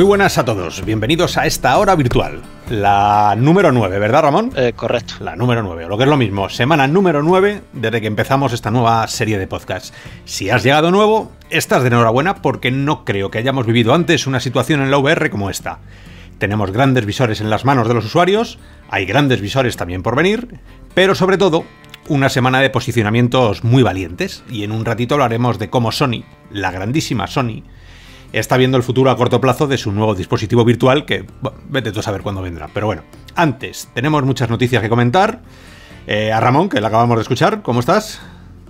Muy buenas a todos, bienvenidos a esta hora virtual. La número 9, ¿verdad Ramón? Eh, correcto. La número 9, lo que es lo mismo, semana número 9 desde que empezamos esta nueva serie de podcast. Si has llegado nuevo, estás de enhorabuena porque no creo que hayamos vivido antes una situación en la VR como esta. Tenemos grandes visores en las manos de los usuarios, hay grandes visores también por venir, pero sobre todo una semana de posicionamientos muy valientes y en un ratito hablaremos de cómo Sony, la grandísima Sony, está viendo el futuro a corto plazo de su nuevo dispositivo virtual que vete tú a saber cuándo vendrá. Pero bueno, antes tenemos muchas noticias que comentar. Eh, a Ramón, que la acabamos de escuchar, ¿cómo estás?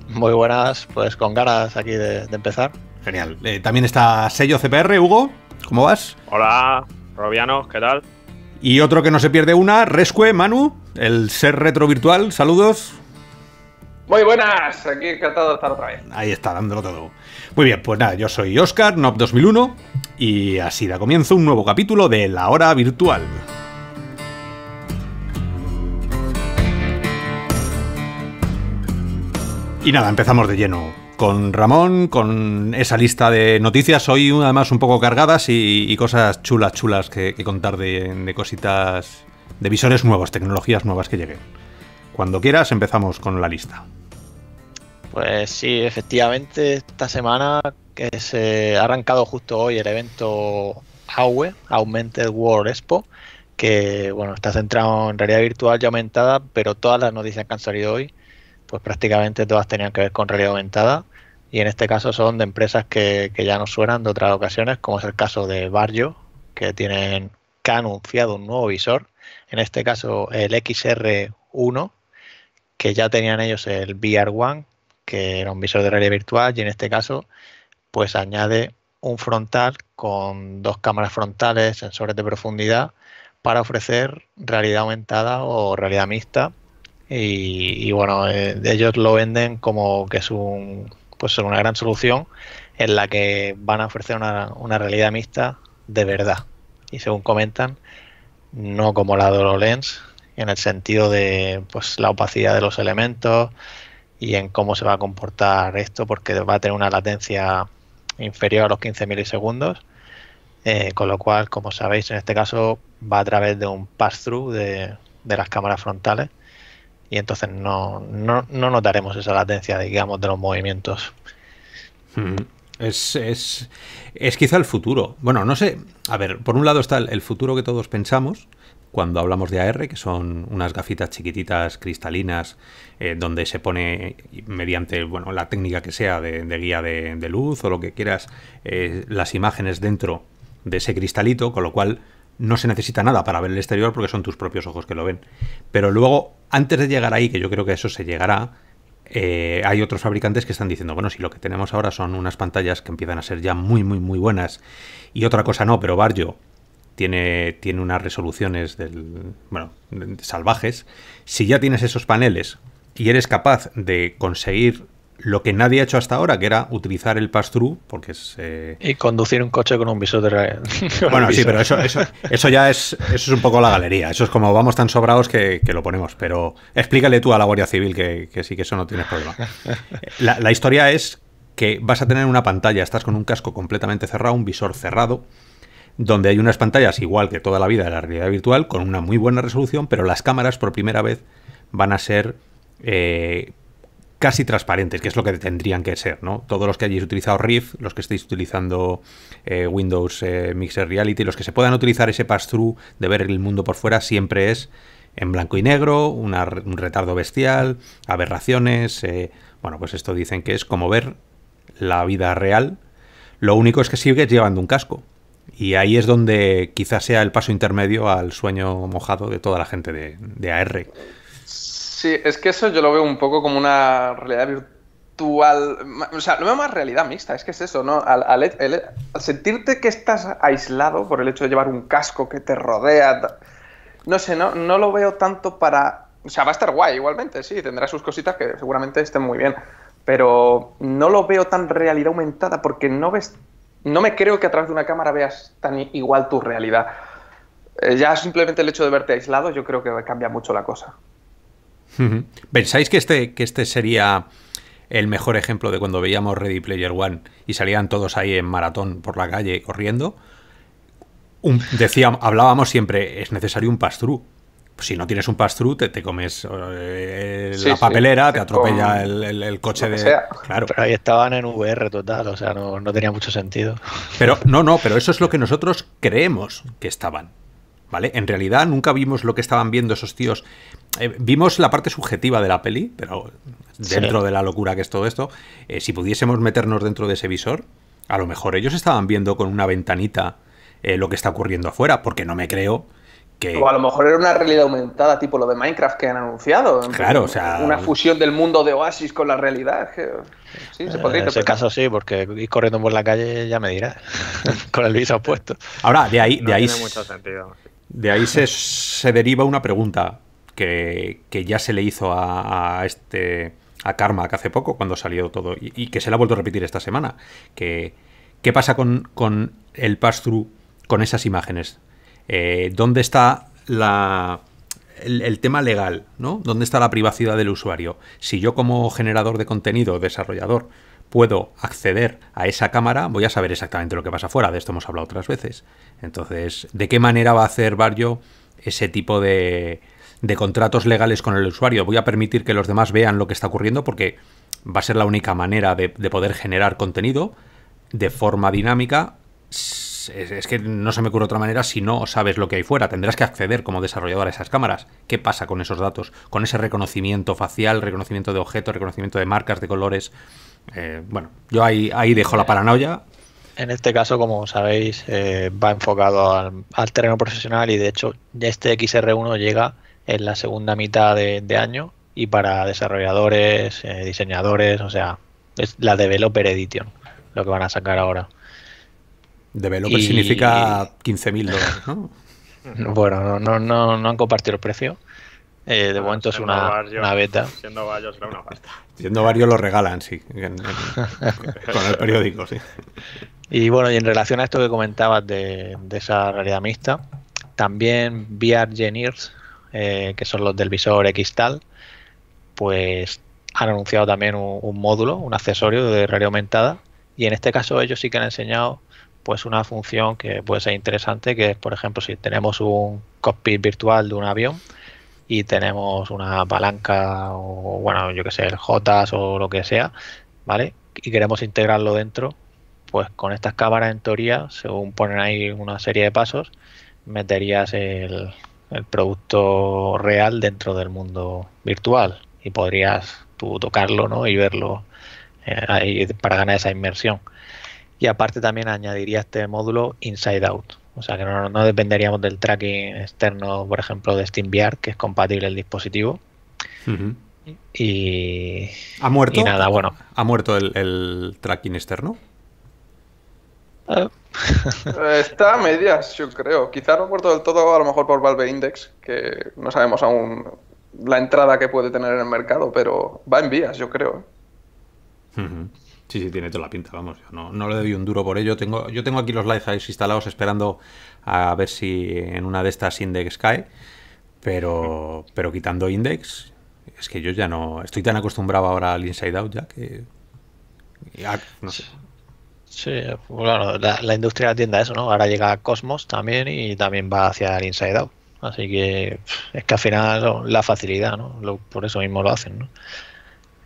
Muy buenas, pues con ganas aquí de, empezar. Genial. Eh, también está sello CPR, Hugo, ¿cómo vas? Hola, Robiano, ¿qué tal? Y otro que no se pierde una, Rescue, Manu, el ser retro virtual, saludos. Muy buenas, aquí encantado de estar otra vez. Ahí está, dándolo todo. Muy bien, pues nada, yo soy Oscar, NOP2001, y así da comienzo un nuevo capítulo de La Hora Virtual. Y nada, empezamos de lleno con Ramón, con esa lista de noticias, hoy además un poco cargadas y, cosas chulas, chulas que, contar de cositas, de visores nuevos, tecnologías nuevas que lleguen. Cuando quieras empezamos con la lista. Pues sí, efectivamente, esta semana que se ha arrancado justo hoy el evento AUE, Augmented World Expo, que bueno, está centrado en realidad virtual y aumentada, pero todas las noticias que han salido hoy, pues prácticamente todas tenían que ver con realidad aumentada. Y en este caso son de empresas que, ya nos suenan de otras ocasiones, como es el caso de Barrio, que tienen que ha anunciado un nuevo visor, en este caso el XR1, que ya tenían ellos el VR1, que era un visor de realidad virtual y en este caso pues añade un frontal con dos cámaras frontales, sensores de profundidad para ofrecer realidad aumentada o realidad mixta y, bueno, eh, ellos lo venden como que es un, pues una gran solución en la que van a ofrecer una, una realidad mixta de verdad y según comentan no como la de en el sentido de pues la opacidad de los elementos y en cómo se va a comportar esto, porque va a tener una latencia inferior a los 15 milisegundos. Eh, con lo cual, como sabéis, en este caso va a través de un pass-through de, las cámaras frontales y entonces no, no, no, notaremos esa latencia, digamos, de los movimientos. Mm, es, quizá el futuro. Bueno, no sé. A ver, por un lado está el futuro que todos pensamos, cuando hablamos de AR, que son unas gafitas chiquititas cristalinas eh, donde se pone mediante bueno, la técnica que sea de, guía de, luz o lo que quieras eh, las imágenes dentro de ese cristalito, con lo cual no se necesita nada para ver el exterior porque son tus propios ojos que lo ven. Pero luego, antes de llegar ahí, que yo creo que eso se llegará, eh, hay otros fabricantes que están diciendo, bueno, si lo que tenemos ahora son unas pantallas que empiezan a ser ya muy, muy, muy buenas y otra cosa no, pero Barrio tiene, unas resoluciones del, bueno, salvajes, si ya tienes esos paneles y eres capaz de conseguir lo que nadie ha hecho hasta ahora, que era utilizar el pass-through, porque es... Eh, y conducir un coche con un visor de... bueno, sí, pero eso, eso, ya es, eso es un poco la galería. Eso es como vamos tan sobrados que, lo ponemos. Pero explícale tú a la Guardia Civil que, sí que eso no tienes problema. La, la historia es que vas a tener una pantalla, estás con un casco completamente cerrado, un visor cerrado, donde hay unas pantallas igual que toda la vida de la realidad virtual, con una muy buena resolución, pero las cámaras por primera vez van a ser eh, casi transparentes, que es lo que tendrían que ser, ¿no? Todos los que hayáis utilizado Rift, los que estéis utilizando eh, Windows eh, Mixer Reality, los que se puedan utilizar ese pass-through de ver el mundo por fuera, siempre es en blanco y negro, un retardo bestial, aberraciones, bueno, pues esto dicen que es como ver la vida real, lo único es que sigues llevando un casco, y ahí es donde quizás sea el paso intermedio al sueño mojado de toda la gente de, AR. Sí, es que eso yo lo veo un poco como una realidad virtual. O sea, lo veo más realidad mixta, es que es eso, ¿no? Al, sentirte que estás aislado por el hecho de llevar un casco que te rodea. No sé, no, no lo veo tanto para. O sea, va a estar guay igualmente, sí, tendrá sus cositas que seguramente estén muy bien pero no lo veo tan realidad aumentada porque no ves no me creo que a través de una cámara veas tan igual tu realidad. Eh, ya simplemente el hecho de verte aislado, yo creo que cambia mucho la cosa. ¿Pensáis que este, que este sería el mejor ejemplo de cuando veíamos Ready Player One y salían todos ahí en maratón por la calle corriendo? hablábamos siempre, es necesario un pass-through si no tienes un pass-through, te, comes eh, eh, la papelera, te atropella el, coche de. Claro. Pero ahí estaban en VR total, o sea, no, tenía mucho sentido. Pero no, no, pero eso es lo que nosotros creemos que estaban. ¿Vale? En realidad nunca vimos lo que estaban viendo esos tíos. Eh, vimos la parte subjetiva de la peli, pero dentro de la locura que es todo esto, si pudiésemos meternos dentro de ese visor, a lo mejor ellos estaban viendo con una ventanita lo que está ocurriendo afuera, porque no me creo o a lo mejor era una realidad aumentada, tipo lo de Minecraft que han anunciado. Claro, o sea. Una fusión del mundo de Oasis con la realidad. Eh, en ese caso sí, porque ir corriendo por la calle ya me dirás. con el viso puesto. Ahora, de ahí. De ahí tiene mucho sentido. De ahí se, deriva una pregunta que, ya se le hizo a, este. a Karma que hace poco, cuando salió todo. Y, que se la ha vuelto a repetir esta semana. Que, ¿Qué pasa con, con el pass-through con esas imágenes? Eh, dónde está la, el, tema legal, ¿no? ¿Dónde está la privacidad del usuario? Si yo como generador de contenido, desarrollador, puedo acceder a esa cámara, voy a saber exactamente lo que pasa afuera, de esto hemos hablado otras veces. Entonces, ¿de qué manera va a hacer Barrio ese tipo de, de contratos legales con el usuario? ¿Voy a permitir que los demás vean lo que está ocurriendo? Porque va a ser la única manera de poder generar contenido de forma dinámica es, que no se me ocurre otra manera si no sabes lo que hay fuera. Tendrás que acceder como desarrollador a esas cámaras. ¿Qué pasa con esos datos? Con ese reconocimiento facial, reconocimiento de objetos, reconocimiento de marcas, de colores. Eh, bueno, yo ahí, ahí dejo la paranoia. En este caso, como sabéis, eh, va enfocado al, terreno profesional y de hecho este XR1 llega en la segunda mitad de, año y para desarrolladores, eh, diseñadores, o sea, es la Developer Edition, lo que van a sacar ahora. Developer que significa 15.000 dólares, Bueno, no, no, no, han compartido el precio. Eh, de momento es una, beta. Siendo varios será Siendo varios lo regalan, sí. con el periódico, sí. Y bueno, y en relación a esto que comentabas de, esa realidad mixta, también VRGeniers eh, que son los del visor Xtal, pues han anunciado también un módulo, un accesorio de realidad aumentada. Y en este caso ellos sí que han enseñado pues una función que puede ser interesante, que es, por ejemplo, si tenemos un cockpit virtual de un avión y tenemos una palanca o, bueno, yo que sé, el Jotas o lo que sea, ¿vale? Y queremos integrarlo dentro, pues con estas cámaras, en teoría, según ponen ahí una serie de pasos, meterías el, producto real dentro del mundo virtual y podrías tú tocarlo, ¿no? Y verlo eh, ahí para ganar esa inmersión. Y aparte también añadiría este módulo Inside Out. O sea que no, dependeríamos del tracking externo, por ejemplo, de SteamVR, que es compatible el dispositivo. Y. ¿Ha muerto? Y nada, bueno. ¿Ha muerto el, tracking externo? Ah. Está a medias, yo creo. Quizá no ha muerto del todo, a lo mejor por Valve Index, que no sabemos aún la entrada que puede tener en el mercado, pero va en vías, yo creo. ¿eh? Sí, sí, tiene toda la pinta, vamos. no, le doy un duro por ello. Tengo, yo tengo aquí los Lighthouses instalados esperando a ver si en una de estas Index cae. Pero, pero quitando Index, es que yo ya no. Estoy tan acostumbrado ahora al Inside Out ya que. no sé. Sí, bueno, la, industria tiende a eso, ¿no? Ahora llega Cosmos también y también va hacia el Inside Out. Así que es que al final la facilidad, ¿no? por eso mismo lo hacen, ¿no?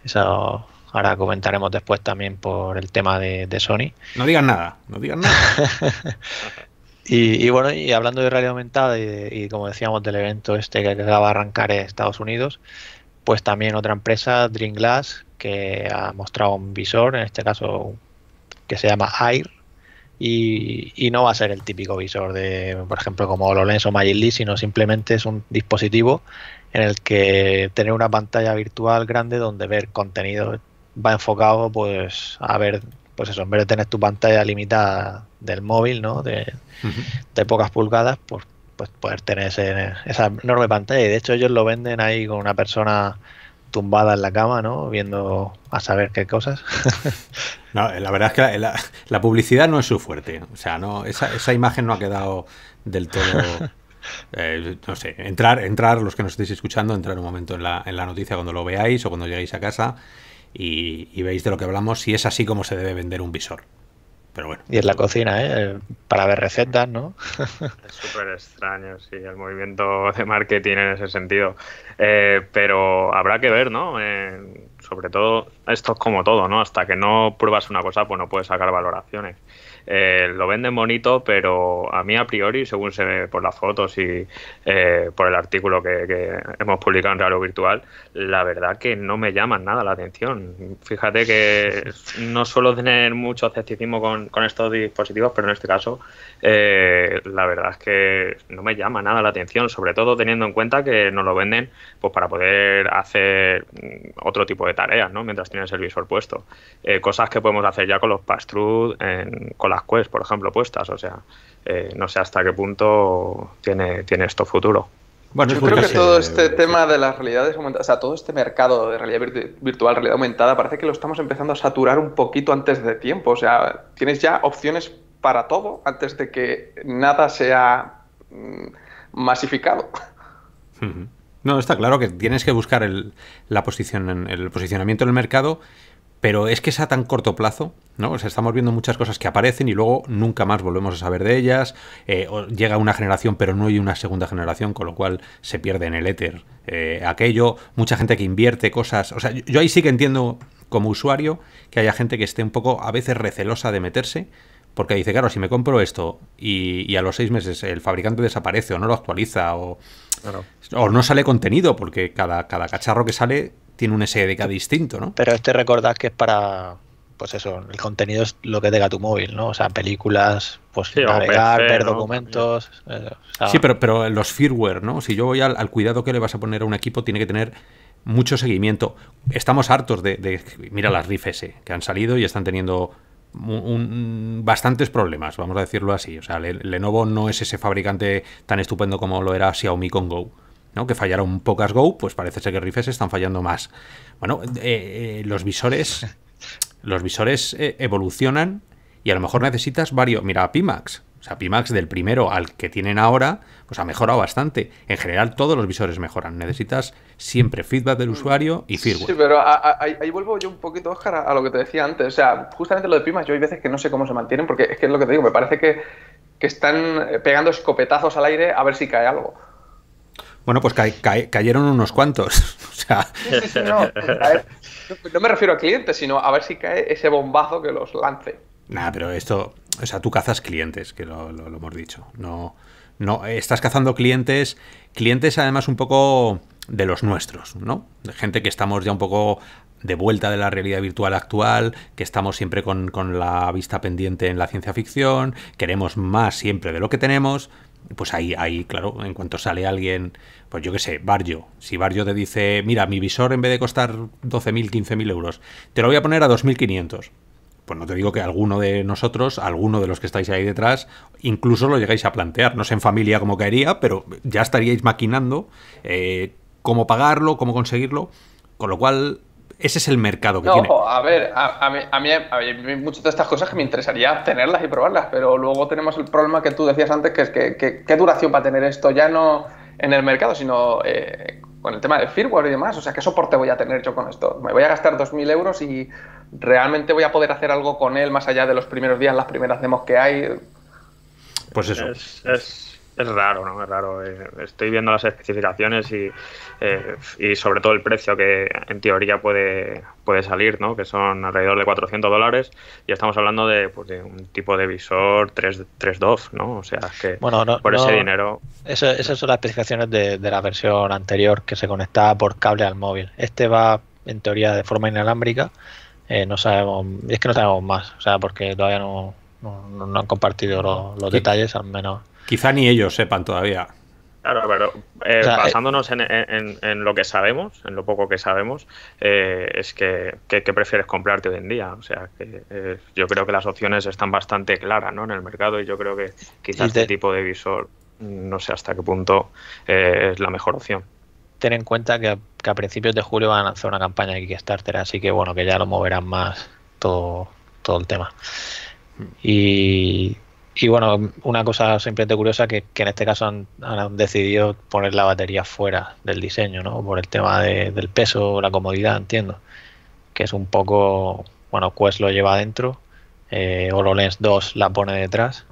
Esa... Ahora comentaremos después también por el tema de, Sony. No digan nada, no digan nada. y, bueno, y hablando de realidad aumentada y, como decíamos del evento este que acaba de arrancar en Estados Unidos, pues también otra empresa, Dream Glass, que ha mostrado un visor, en este caso que se llama Air, y, no va a ser el típico visor de, por ejemplo, como HoloLens o Magic Leap, sino simplemente es un dispositivo en el que tener una pantalla virtual grande donde ver contenido va enfocado pues a ver, pues eso, en vez de tener tu pantalla limitada del móvil, ¿no? De, pocas pulgadas, pues, pues poder tener ese, esa enorme pantalla. Y de hecho ellos lo venden ahí con una persona tumbada en la cama, ¿no? Viendo a saber qué cosas. No, la verdad es que la, publicidad no es su fuerte. O sea, no, esa, esa imagen no ha quedado del todo. Eh, no sé, entrar, entrar, los que nos estéis escuchando, entrar un momento en la, en la noticia cuando lo veáis o cuando lleguéis a casa y, veis de lo que hablamos si es así como se debe vender un visor. Pero bueno. Y es la cocina, ¿eh? Para ver recetas, ¿no? es súper extraño, sí, el movimiento de marketing en ese sentido. Eh, pero habrá que ver, ¿no? Eh, sobre todo, esto es como todo, ¿no? Hasta que no pruebas una cosa, pues no puedes sacar valoraciones. Eh, lo venden bonito, pero a mí a priori, según se ve por las fotos y eh, por el artículo que, hemos publicado en o Virtual, la verdad que no me llaman nada la atención. Fíjate que no suelo tener mucho escepticismo con, estos dispositivos, pero en este caso, eh, la verdad es que no me llama nada la atención, sobre todo teniendo en cuenta que nos lo venden pues para poder hacer otro tipo de tareas, ¿no? Mientras tienen el visor puesto. cosas que podemos hacer ya con los pass con las por ejemplo, puestas. O sea, eh, no sé hasta qué punto tiene, tiene esto futuro. Bueno, yo creo que todo este tema de las realidades aumentadas, o sea, todo este mercado de realidad virtual, realidad aumentada, parece que lo estamos empezando a saturar un poquito antes de tiempo. O sea, tienes ya opciones para todo antes de que nada sea mm, masificado. No, está claro que tienes que buscar el, la posición, el posicionamiento del mercado pero es que es a tan corto plazo, ¿no? O sea, estamos viendo muchas cosas que aparecen y luego nunca más volvemos a saber de ellas. Eh, llega una generación, pero no hay una segunda generación, con lo cual se pierde en el éter eh, aquello. Mucha gente que invierte cosas. O sea, yo, ahí sí que entiendo como usuario que haya gente que esté un poco a veces recelosa de meterse. Porque dice, claro, si me compro esto y, a los seis meses el fabricante desaparece o no lo actualiza o, o no sale contenido, porque cada, cada cacharro que sale tiene un SDK distinto, ¿no? Pero este recordad que es para, pues eso, el contenido es lo que tenga tu móvil, ¿no? O sea, películas, pues navegar, ver documentos. Eh, sí, pero, pero los firmware, ¿no? Si yo voy al, cuidado que le vas a poner a un equipo, tiene que tener mucho seguimiento. Estamos hartos de, mira las RIF S eh, que han salido y están teniendo un, bastantes problemas, vamos a decirlo así. O sea, Lenovo no es ese fabricante tan estupendo como lo era Xiaomi con Go ¿no? que fallaron pocas Go, pues parece ser que Rifes están fallando más. Bueno, eh, eh, los visores, los visores eh, evolucionan y a lo mejor necesitas varios. Mira, Pimax. O sea, Pimax del primero al que tienen ahora, pues ha mejorado bastante. En general, todos los visores mejoran. Necesitas siempre feedback del mm. usuario y firmware. Sí, pero ahí vuelvo yo un poquito, Oscar, a, lo que te decía antes. O sea, justamente lo de Pimax, yo hay veces que no sé cómo se mantienen, porque es que es lo que te digo, me parece que, que están pegando escopetazos al aire a ver si cae algo. Bueno, pues cayeron unos cuantos. o sea... no, me refiero a clientes, sino a ver si cae ese bombazo que los lance. Nada, pero esto, o sea, tú cazas clientes, que lo, lo, hemos dicho. No, no, estás cazando clientes, clientes además un poco de los nuestros, ¿no? De gente que estamos ya un poco de vuelta de la realidad virtual actual, que estamos siempre con, con la vista pendiente en la ciencia ficción, queremos más siempre de lo que tenemos pues ahí, ahí, claro, en cuanto sale alguien, pues yo qué sé, Barrio, si Barrio te dice, mira, mi visor en vez de costar 12.000, 15.000 euros, te lo voy a poner a 2.500. Pues no te digo que alguno de nosotros, alguno de los que estáis ahí detrás, incluso lo llegáis a plantear. No sé en familia cómo caería, pero ya estaríais maquinando eh, cómo pagarlo, cómo conseguirlo. Con lo cual, ese es el mercado que no, A ver, a, mí, a, muchas de estas cosas que me interesaría tenerlas y probarlas, pero luego tenemos el problema que tú decías antes, que es que, qué duración va a tener esto ya no en el mercado, sino eh, con el tema del firmware y demás. O sea, ¿qué soporte voy a tener yo con esto? ¿Me voy a gastar 2.000 euros y realmente voy a poder hacer algo con él más allá de los primeros días, las primeras demos que hay? Pues eso. es es raro, ¿no? Es raro. Eh. Estoy viendo las especificaciones y, eh, y sobre todo el precio que en teoría puede, puede salir, ¿no? Que son alrededor de 400 dólares y estamos hablando de, pues, de un tipo de visor 3, 3.2, ¿no? O sea, que por ese dinero... Eso, esas son las especificaciones de, de la versión anterior que se conectaba por cable al móvil. Este va, en teoría, de forma inalámbrica. Eh, no sabemos, es que no sabemos más, o sea, porque todavía no, no, han compartido los detalles, al menos. Quizá ni ellos sepan todavía. Claro, pero eh, eh, basándonos en, lo que sabemos, en lo poco que sabemos, eh, es que, que, prefieres comprarte hoy en día. O sea, que, yo creo que las opciones están bastante claras ¿no? en el mercado y yo creo que quizás este tipo de visor, no sé hasta qué punto es la mejor opción. Ten en cuenta que a, principios de julio van a lanzar una campaña de Kickstarter, así que bueno, que ya lo moverán más todo, todo el tema. Mm. Y y bueno, una cosa simplemente curiosa que, en este caso han, decidido poner la batería fuera del diseño, ¿no? Por el tema del peso, la comodidad, entiendo. Que es un poco, bueno, Quest lo lleva adentro, eh, HoloLens 2 la pone detrás.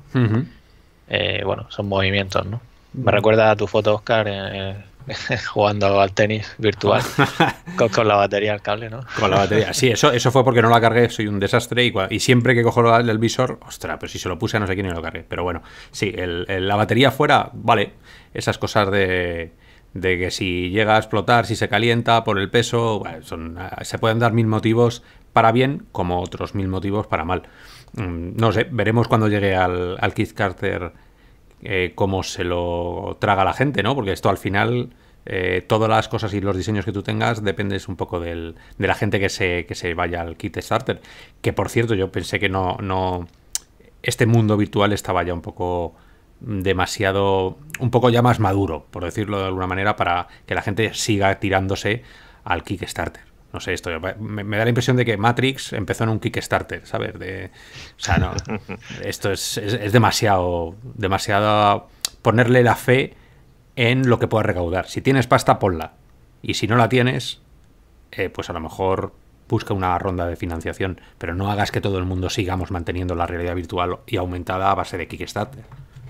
Eh, bueno, son movimientos, ¿no? Me recuerda a tu foto, Oscar, eh, jugando al tenis virtual ah. con, la batería al cable, ¿no? Con la batería, sí, eso, eso fue porque no la cargué, soy un desastre y, siempre que cojo el, visor, ostras, pero pues si se lo puse no sé quién y lo cargué, pero bueno, sí, la batería fuera, vale, esas cosas de, que si llega a explotar, si se calienta por el peso, ah, se pueden dar mil motivos para bien como otros mil motivos para mal. Mm, no sé, veremos cuando llegue al, al Carter eh, cómo se lo traga la gente, ¿no? Porque esto al final, eh, todas las cosas y los diseños que tú tengas dependes un poco de la gente que se, que se vaya al Kickstarter, Que por cierto, yo pensé que no, no. Este mundo virtual estaba ya un poco mm, demasiado, un poco ya más maduro, por decirlo de alguna manera, para que la gente siga tirándose al Kickstarter no sé, esto me, me, da la impresión de que Matrix empezó en un Kickstarter, ¿sabes? De, o sea, no, esto es, demasiado, demasiado ponerle la fe en lo que pueda recaudar. Si tienes pasta, ponla. Y si no la tienes, eh, pues a lo mejor busca una ronda de financiación, pero no hagas que todo el mundo sigamos manteniendo la realidad virtual y aumentada a base de Kickstarter.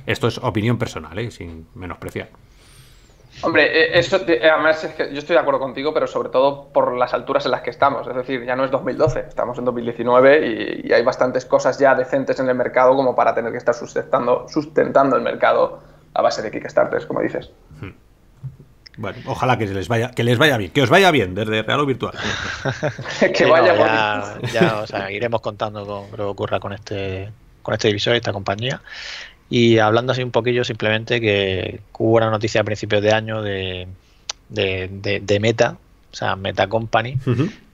Esto es opinión personal, ¿eh? sin menospreciar. Hombre, e, eso eh, además es que yo estoy de acuerdo contigo, pero sobre todo por las alturas en las que estamos. Es decir, ya no es 2012, estamos en 2019 y, hay bastantes cosas ya decentes en el mercado como para tener que estar sustentando, sustentando el mercado a base de Kickstarters, como dices. Hmm. Bueno, ojalá que les vaya, que les vaya bien, que os vaya bien desde real o virtual. que vaya bien. ya, o sea, iremos contando con lo que ocurra con este, con este divisor y esta compañía. Y hablando así un poquillo, simplemente que hubo una noticia a principios de año de, de, de, Meta, o sea, Meta Company,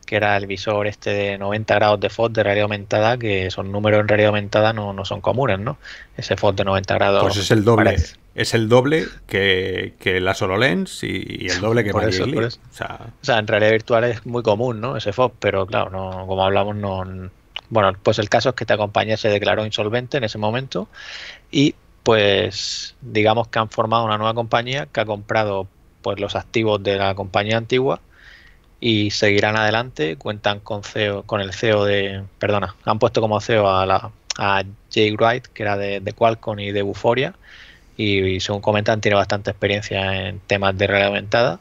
que era el visor este de 90 grados de FOD de realidad aumentada, que son números en realidad aumentada no, no son comunes, ¿no? Ese FOD de 90 grados. Pues es el doble. Es el doble que, la solo y, y, el doble que por eso, O, sea, en realidad virtual es muy común, ¿no? Ese FOD, pero claro, no, como hablamos, no, bueno, pues el caso es que esta compañía se declaró insolvente en ese momento y pues digamos que han formado una nueva compañía que ha comprado pues los activos de la compañía antigua y seguirán adelante, cuentan con CEO, con el CEO de, perdona, han puesto como CEO a la Jay Wright, que era de, Qualcomm y de Buforia, y, según comentan tiene bastante experiencia en temas de reglamentada.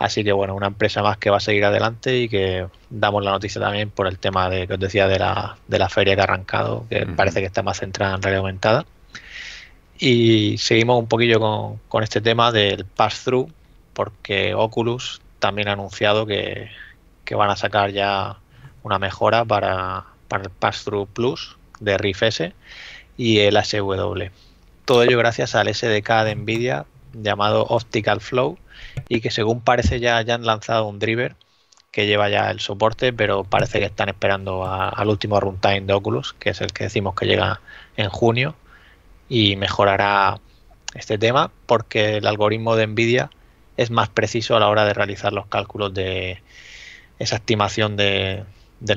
Así que bueno, una empresa más que va a seguir adelante y que damos la noticia también por el tema de que os decía de la, de la feria que ha arrancado, que parece que está más centrada en realidad aumentada. Y seguimos un poquillo con, este tema del pass-through, porque Oculus también ha anunciado que, van a sacar ya una mejora para, el pass-through plus de Rift S y el SW. Todo ello gracias al SDK de NVIDIA llamado Optical Flow, y que según parece ya, han lanzado un driver que lleva ya el soporte, pero parece que están esperando al último runtime de Oculus, que es el que decimos que llega en junio y mejorará este tema porque el algoritmo de Nvidia es más preciso a la hora de realizar los cálculos de esa estimación del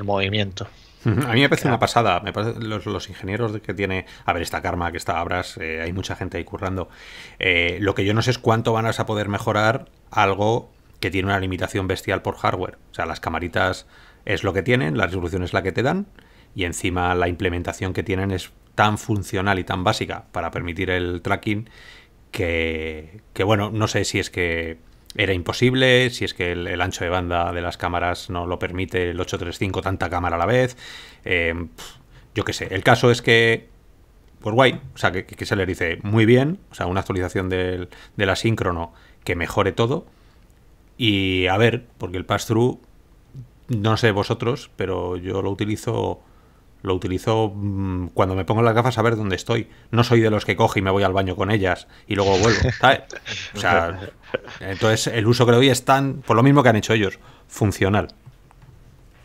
movimiento. A mí me parece una pasada. Me parece, los, ingenieros que tiene. A ver, esta Karma, que está Abras, eh, hay mucha gente ahí currando. Eh, lo que yo no sé es cuánto van a poder mejorar algo que tiene una limitación bestial por hardware. O sea, las camaritas es lo que tienen, la resolución es la que te dan, y encima la implementación que tienen es tan funcional y tan básica para permitir el tracking que bueno, no sé si es que era imposible, si es que el, ancho de banda de las cámaras no lo permite el 835 tanta cámara a la vez. Em, yo qué sé, el caso es que, pues guay, o sea, que, se le dice muy bien, o sea, una actualización del, asíncrono la que mejore todo. Y a ver, porque el pass-through, no sé vosotros, pero yo lo utilizo lo utilizo mm, cuando me pongo las gafas a ver dónde estoy. No soy de los que coge y me voy al baño con ellas y luego vuelvo, O sea, entonces el uso que le doy es tan, por lo mismo que han hecho ellos, funcional.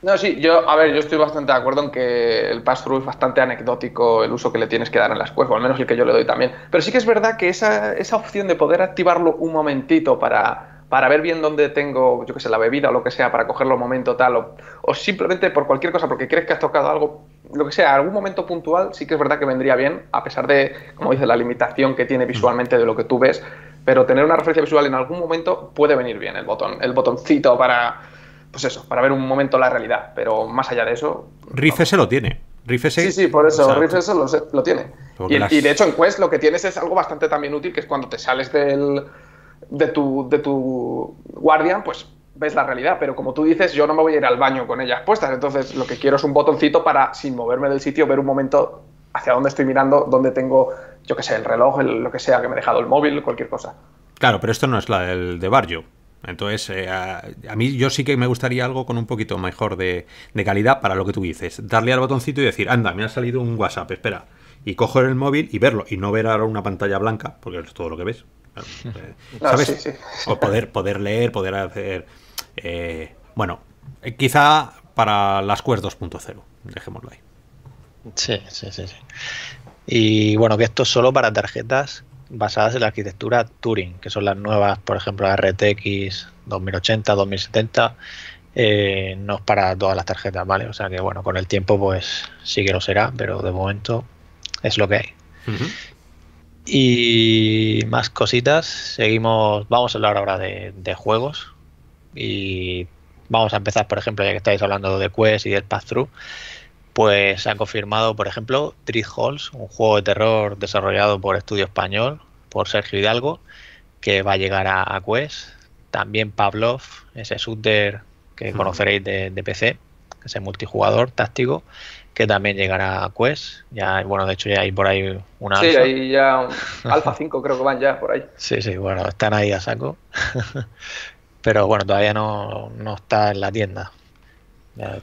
No, sí, yo, a ver, yo estoy bastante de acuerdo en que el pass-through es bastante anecdótico el uso que le tienes que dar en las cuevas, al menos el que yo le doy también. Pero sí que es verdad que esa, opción de poder activarlo un momentito para, para ver bien dónde tengo, yo qué sé, la bebida o lo que sea, para cogerlo un momento tal, o, o simplemente por cualquier cosa, porque crees que has tocado algo, lo que sea, algún momento puntual sí que es verdad que vendría bien, a pesar de, como dice, la limitación que tiene visualmente de lo que tú ves, pero tener una referencia visual en algún momento puede venir bien el botón, el botoncito para, pues eso, para ver un momento la realidad, pero más allá de eso... Riff lo tiene. sí, sí, por eso, o S lo, tiene. Y, de hecho en Quest lo que tienes es algo bastante también útil, que es cuando te sales del, de, tu, de tu guardian, pues ves la realidad, pero como tú dices, yo no me voy a ir al baño con ellas puestas, entonces lo que quiero es un botoncito para, sin moverme del sitio, ver un momento hacia dónde estoy mirando, dónde tengo, yo qué sé, el reloj, lo que sea, que me he dejado el móvil, cualquier cosa. Claro, pero esto no es la, el de barrio. Entonces, eh, a, mí yo sí que me gustaría algo con un poquito mejor de, calidad para lo que tú dices. Darle al botoncito y decir, anda, me ha salido un WhatsApp, espera. Y coger el móvil y verlo. Y no ver ahora una pantalla blanca, porque es todo lo que ves. Eh, ¿Sabes? O poder, poder leer, poder hacer eh, bueno, eh, quizá para las Quest 2.0, dejémoslo ahí. Sí, sí, sí, sí. Y bueno, que esto es solo para tarjetas basadas en la arquitectura Turing, que son las nuevas, por ejemplo, RTX 2080, 2070, no es para todas las tarjetas, ¿vale? O sea que bueno, con el tiempo pues sí que lo será, pero de momento es lo que hay. Y más cositas, seguimos, vamos a hablar ahora de, de juegos, y vamos a empezar, por ejemplo, ya que estáis hablando de Quest y del Path through pues se han confirmado, por ejemplo, Three Halls, un juego de terror desarrollado por Estudio Español, por Sergio Hidalgo, que va a llegar a, Quest. También Pavlov, ese shooter que conoceréis de, PC, ese multijugador táctico, que también llegará a Quest. Ya, bueno, de hecho ya hay por ahí una... Sí, ya Alpha 5 creo que van ya por ahí. Sí, sí, bueno, están ahí a saco pero bueno, todavía no, está en la tienda.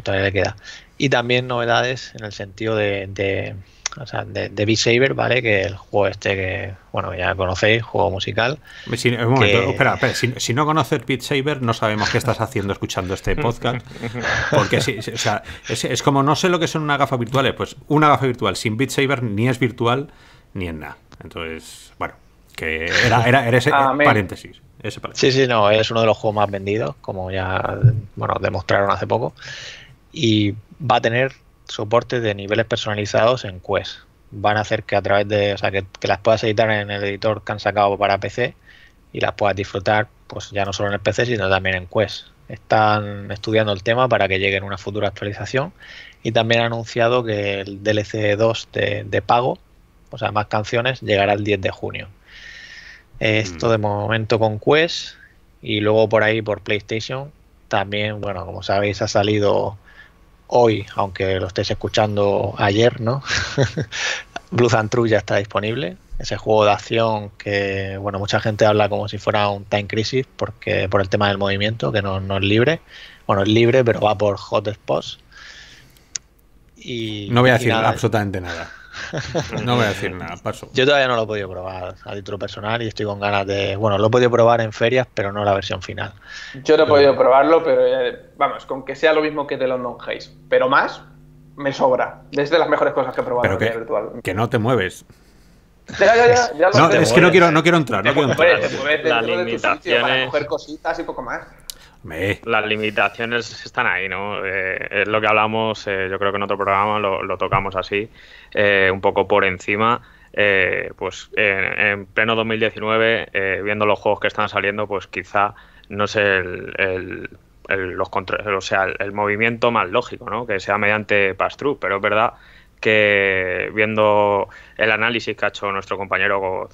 Todavía le queda. Y también novedades en el sentido de, de, Beat Saber, ¿vale? Que el juego este que, bueno, ya conocéis, juego musical. Si, espera, si, no conoces Beat Saber, no sabemos qué estás haciendo escuchando este podcast. Porque es, como no sé lo que son una gafa virtuales. Pues una gafa virtual sin Beat Saber ni es virtual ni es nada. Entonces, bueno, que era, era, ese ah, paréntesis sí, sí, no, es uno de los juegos más vendidos, como ya bueno, demostraron hace poco. Y va a tener soporte de niveles personalizados en Quest. Van a hacer que a través de, o sea, que, las puedas editar en el editor que han sacado para PC y las puedas disfrutar, pues ya no solo en el PC, sino también en Quest. Están estudiando el tema para que llegue en una futura actualización y también han anunciado que el DLC 2 de, de pago, o sea, más canciones, llegará el 10 de junio. Esto mm. de momento con Quest y luego por ahí por PlayStation. También, bueno, como sabéis, ha salido hoy, aunque lo estéis escuchando ayer, ¿no? Blues and True ya está disponible. Ese juego de acción que, bueno, mucha gente habla como si fuera un Time Crisis porque por el tema del movimiento, que no, no es libre. Bueno, es libre, pero va por hotspots. Y, no voy a decir absolutamente nada. No voy a decir nada, paso. Yo todavía no lo he podido probar a título personal y estoy con ganas de. Bueno, lo he podido probar en ferias, pero no la versión final. Yo no he podido probarlo, pero eh, vamos, con que sea lo mismo que The London Haze, pero más, me sobra. desde las mejores cosas que he probado que, en virtual. Que no te mueves. es que no quiero, no quiero entrar. No quiero entrar. Te mueves, dentro de tu sitio para coger cositas y poco más. Las limitaciones están ahí, ¿no? Eh, es lo que hablamos, eh, yo creo que en otro programa lo, tocamos así, eh, un poco por encima. pues en, pleno 2019, viendo los juegos que están saliendo, pues quizá no sé el, o sea, el, movimiento más lógico, ¿no? Que sea mediante pass-through, pero es verdad que viendo el análisis que ha hecho nuestro compañero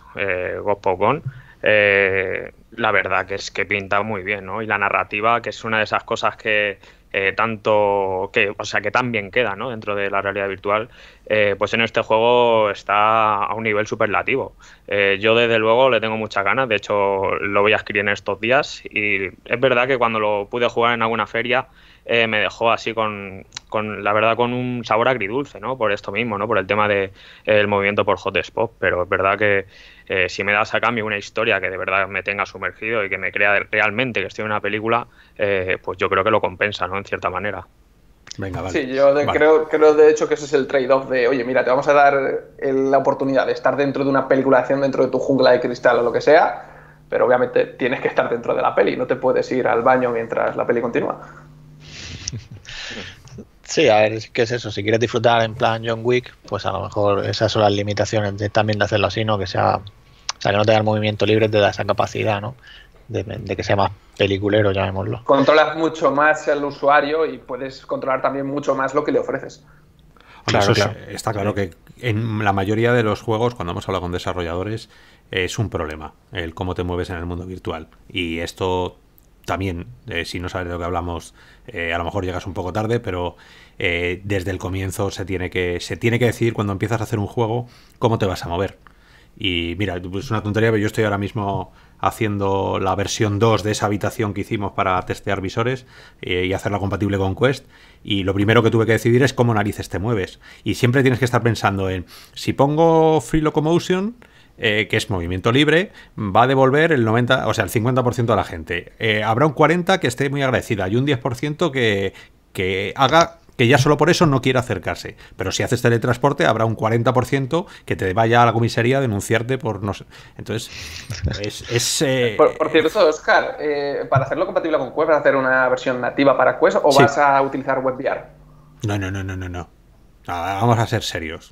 Gospogon, eh, la verdad que es que pinta muy bien, ¿no? Y la narrativa, que es una de esas cosas que eh, tanto, que, o sea, que tan bien queda, ¿no? Dentro de la realidad virtual, eh, pues en este juego está a un nivel superlativo. Eh, yo desde luego le tengo muchas ganas, de hecho lo voy a escribir en estos días y es verdad que cuando lo pude jugar en alguna feria, eh, me dejó así con, la verdad, con un sabor agridulce, ¿no? Por esto mismo, ¿no? Por el tema del de, el movimiento por hotspot, pero es verdad que eh, si me das a cambio una historia que de verdad me tenga sumergido y que me crea realmente que estoy en una película, eh, pues yo creo que lo compensa, ¿no? En cierta manera. Venga, vale. Sí, yo creo, de hecho que ese es el trade-off de, oye, mira, te vamos a dar la oportunidad de estar dentro de una película dentro de tu jungla de cristal o lo que sea, pero obviamente tienes que estar dentro de la peli, no te puedes ir al baño mientras la peli continúa. Sí, a ver, ¿qué es eso? Si quieres disfrutar en plan John Wick, pues a lo mejor esas son las limitaciones también de hacerlo así, ¿no? Que sea, o sea, que no tenga el movimiento libre, te da esa capacidad, ¿no? De, que sea más peliculero, llamémoslo. Controlas mucho más al usuario y puedes controlar también mucho más lo que le ofreces. Claro, está claro que en la mayoría de los juegos, cuando hemos hablado con desarrolladores, es un problema el cómo te mueves en el mundo virtual. Y esto también, eh, si no sabes de lo que hablamos, eh, a lo mejor llegas un poco tarde, pero eh, desde el comienzo se tiene, que, se tiene que decidir cuando empiezas a hacer un juego cómo te vas a mover. Y mira, es una tontería, pero yo estoy ahora mismo haciendo la versión 2 de esa habitación que hicimos para testear visores y hacerla compatible con Quest. Y lo primero que tuve que decidir es cómo narices te mueves. Y siempre tienes que estar pensando en si pongo Free Locomotion, eh, que es movimiento libre, va a devolver el 90, o sea, el 50% a la gente. Eh, habrá un 40% que esté muy agradecida y un 10% que, que haga que ya solo por eso no quiera acercarse. Pero si haces teletransporte, habrá un 40% que te vaya a la comisaría a denunciarte por no sé. Entonces, es. Eh, por, cierto, Oscar, para hacerlo compatible con Quest, ¿vas a hacer una versión nativa para Quest o vas a utilizar WebVR? No, no, no, no, no. no. Ah, vamos a ser serios.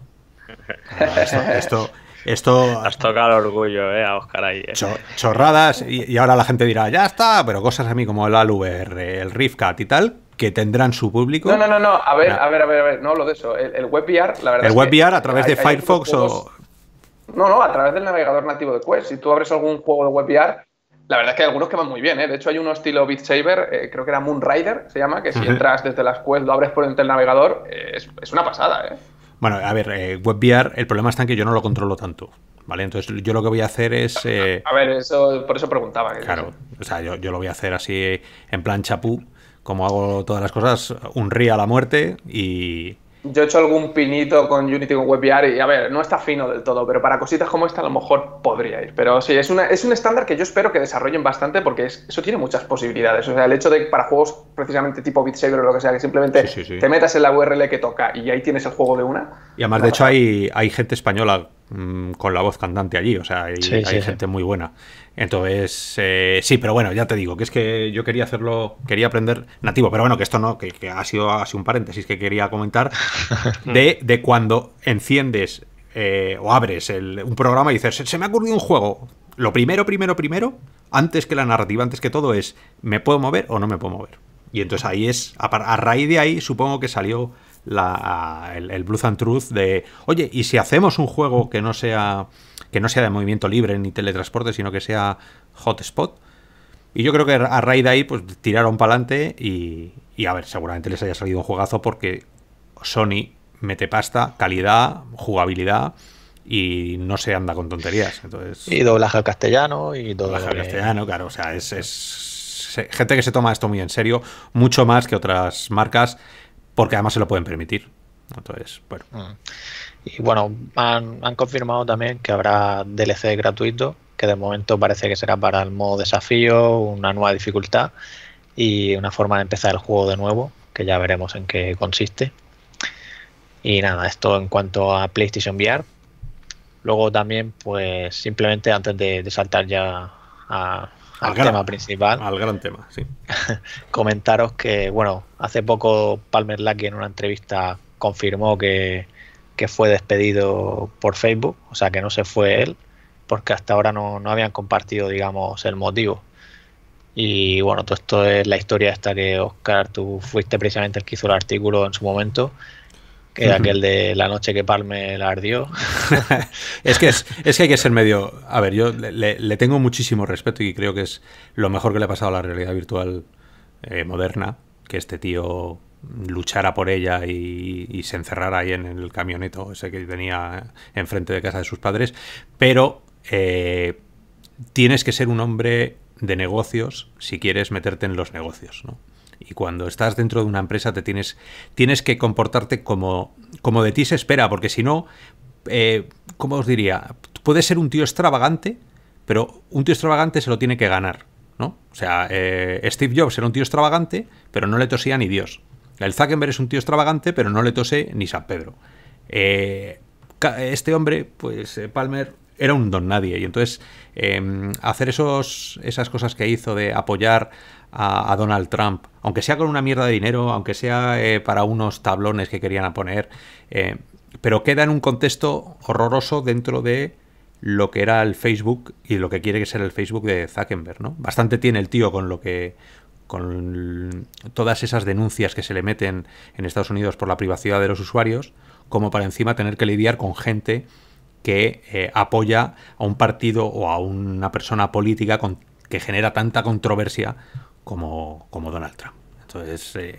Ah, esto esto. Has tocado el orgullo, ¿eh? A Oscar ahí. Eh. chorradas, y, ahora la gente dirá, ya está, pero cosas a mí como el Aluber, el Riftcat y tal, que tendrán su público. No, no, no, no. A ver, a ver, a ver, no hablo de eso. El, WebVR, la verdad. El WebVR a través de Firefox o. No, no, a través del navegador nativo de Quest. Si tú abres algún juego de WebVR, la verdad es que hay algunos que van muy bien, ¿eh? De hecho, hay uno estilo Beat Saber, eh, creo que era Moonrider, se llama, que si entras desde las Quest, lo abres por dentro del navegador, eh, es, es, una pasada, ¿eh? Bueno, a ver, eh, WebVR, el problema está en que yo no lo controlo tanto. ¿Vale? Entonces yo lo que voy a hacer es... a eh, ver, eso, por eso preguntaba. claro, o sea, yo, yo, lo voy a hacer así en plan chapú, como hago todas las cosas, un río a la muerte y, yo he hecho algún pinito con Unity con WebVR y a ver, no está fino del todo, pero para cositas como esta a lo mejor podría ir. Pero sí, es, una, es un estándar que yo espero que desarrollen bastante porque eso tiene muchas posibilidades. O sea, el hecho de para juegos precisamente tipo Beat Saber o lo que sea, que simplemente te metas en la URL que toca y ahí tienes el juego de una. Y además, de hecho, hay gente española Mm, con la voz cantante allí, o sea, hay, gente muy buena. Entonces, eh, sí, pero bueno, ya te digo, que es que yo quería hacerlo, quería aprender nativo, pero bueno, que esto no, que, ha, sido, así un paréntesis que quería comentar, de, cuando enciendes eh, o abres un programa y dices, se, me ha ocurrido un juego. Lo primero, primero, primero, antes que la narrativa, antes que todo, es, ¿me puedo mover o no me puedo mover? Y entonces ahí es, a raíz de ahí, supongo que salió el, Blues and Truth de, oye, ¿y si hacemos un juego que no sea, que no sea de movimiento libre ni teletransporte, sino que sea hotspot? Y yo creo que a raíz de ahí pues tiraron para adelante y, a ver, seguramente les haya salido un juegazo porque Sony mete pasta, calidad, jugabilidad y no se anda con tonterías. Entonces, y doblaje al castellano y doblaje, al castellano, claro. O sea, es, gente que se toma esto muy en serio, mucho más que otras marcas porque además se lo pueden permitir. Entonces, bueno. Mm. Y bueno, han, confirmado también que habrá DLC gratuito, que de momento parece que será para el modo desafío, una nueva dificultad y una forma de empezar el juego de nuevo, que ya veremos en qué consiste. Y nada, esto en cuanto a PlayStation VR. Luego también, pues simplemente antes de saltar ya a al, gran, tema principal. Al gran tema, comentaros que, bueno, hace poco Palmer Lucky en una entrevista confirmó que, que, fue despedido por Facebook, o sea que no se fue él, porque hasta ahora no, no habían compartido, digamos, el motivo. Y bueno, todo esto es la historia esta que Oscar, tú fuiste precisamente el que hizo el artículo en su momento que aquel de la noche que Palme la ardió. es, que es, que hay que ser medio... A ver, yo le, tengo muchísimo respeto y creo que es lo mejor que le ha pasado a la realidad virtual eh, moderna, que este tío luchara por ella y, se encerrara ahí en el camioneto ese que tenía enfrente de casa de sus padres, pero eh, tienes que ser un hombre de negocios si quieres meterte en los negocios, ¿no? Y cuando estás dentro de una empresa te tienes, tienes que comportarte como, como de ti se espera, porque si no, eh, ¿cómo os diría? Puede ser un tío extravagante, pero un tío extravagante se lo tiene que ganar, ¿no? O sea, eh, Steve Jobs era un tío extravagante, pero no le tosía ni Dios. El Zuckerberg es un tío extravagante, pero no le tose ni San Pedro. Eh, este hombre, pues eh, Palmer, era un don nadie. Y entonces em, hacer esos, esas cosas que hizo de apoyar a, Donald Trump, aunque sea con una mierda de dinero, aunque sea eh, para unos tablones que querían poner, eh, pero queda en un contexto horroroso dentro de lo que era el Facebook y lo que quiere que sea el Facebook de Zuckerberg, ¿no? Bastante tiene el tío con lo que con todas esas denuncias que se le meten en Estados Unidos por la privacidad de los usuarios, como para encima tener que lidiar con gente que eh, apoya a un partido o a una persona política con, que genera tanta controversia como, como Donald Trump. Entonces, eh,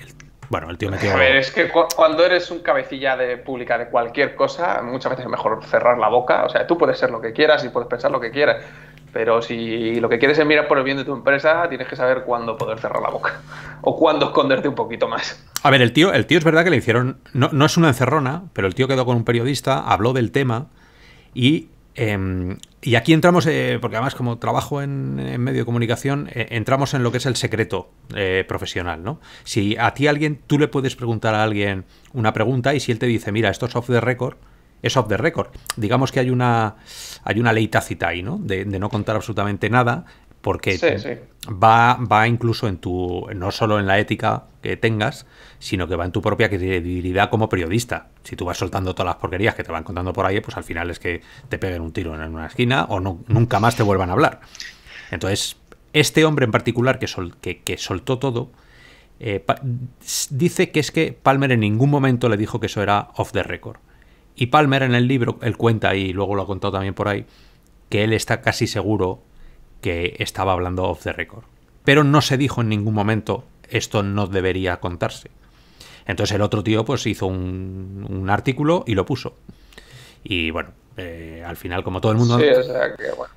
bueno, el tío metió... A ver, es que cuando eres un cabecilla de pública de cualquier cosa, muchas veces es mejor cerrar la boca. O sea, tú puedes ser lo que quieras y puedes pensar lo que quieras. Pero si lo que quieres es mirar por el bien de tu empresa, tienes que saber cuándo poder cerrar la boca o cuándo esconderte un poquito más. A ver, el tío, el tío es verdad que le hicieron, no, no es una encerrona, pero el tío quedó con un periodista, habló del tema, y, em, y aquí entramos, eh, porque además como trabajo en, medio de comunicación, eh, entramos en lo que es el secreto eh, profesional, ¿no? Si a ti alguien, tú le puedes preguntar a alguien una pregunta y si él te dice, mira, esto es off the record, es off the record. Digamos que hay una, hay una ley tácita ahí, ¿no? de no contar absolutamente nada porque Va, va incluso en tu, no solo en la ética que tengas, sino que va en tu propia credibilidad como periodista. Si tú vas soltando todas las porquerías que te van contando por ahí, pues al final es que te peguen un tiro en una esquina o nunca más te vuelvan a hablar. Entonces, este hombre en particular que, que, soltó todo, eh, dice que es que Palmer en ningún momento le dijo que eso era off the record. Y Palmer en el libro, él cuenta, y luego lo ha contado también por ahí, que él está casi seguro que estaba hablando off the record. Pero no se dijo en ningún momento esto no debería contarse. Entonces el otro tío pues hizo un, artículo y lo puso. Y bueno, eh, al final como todo el mundo... Sí, o sea que, bueno.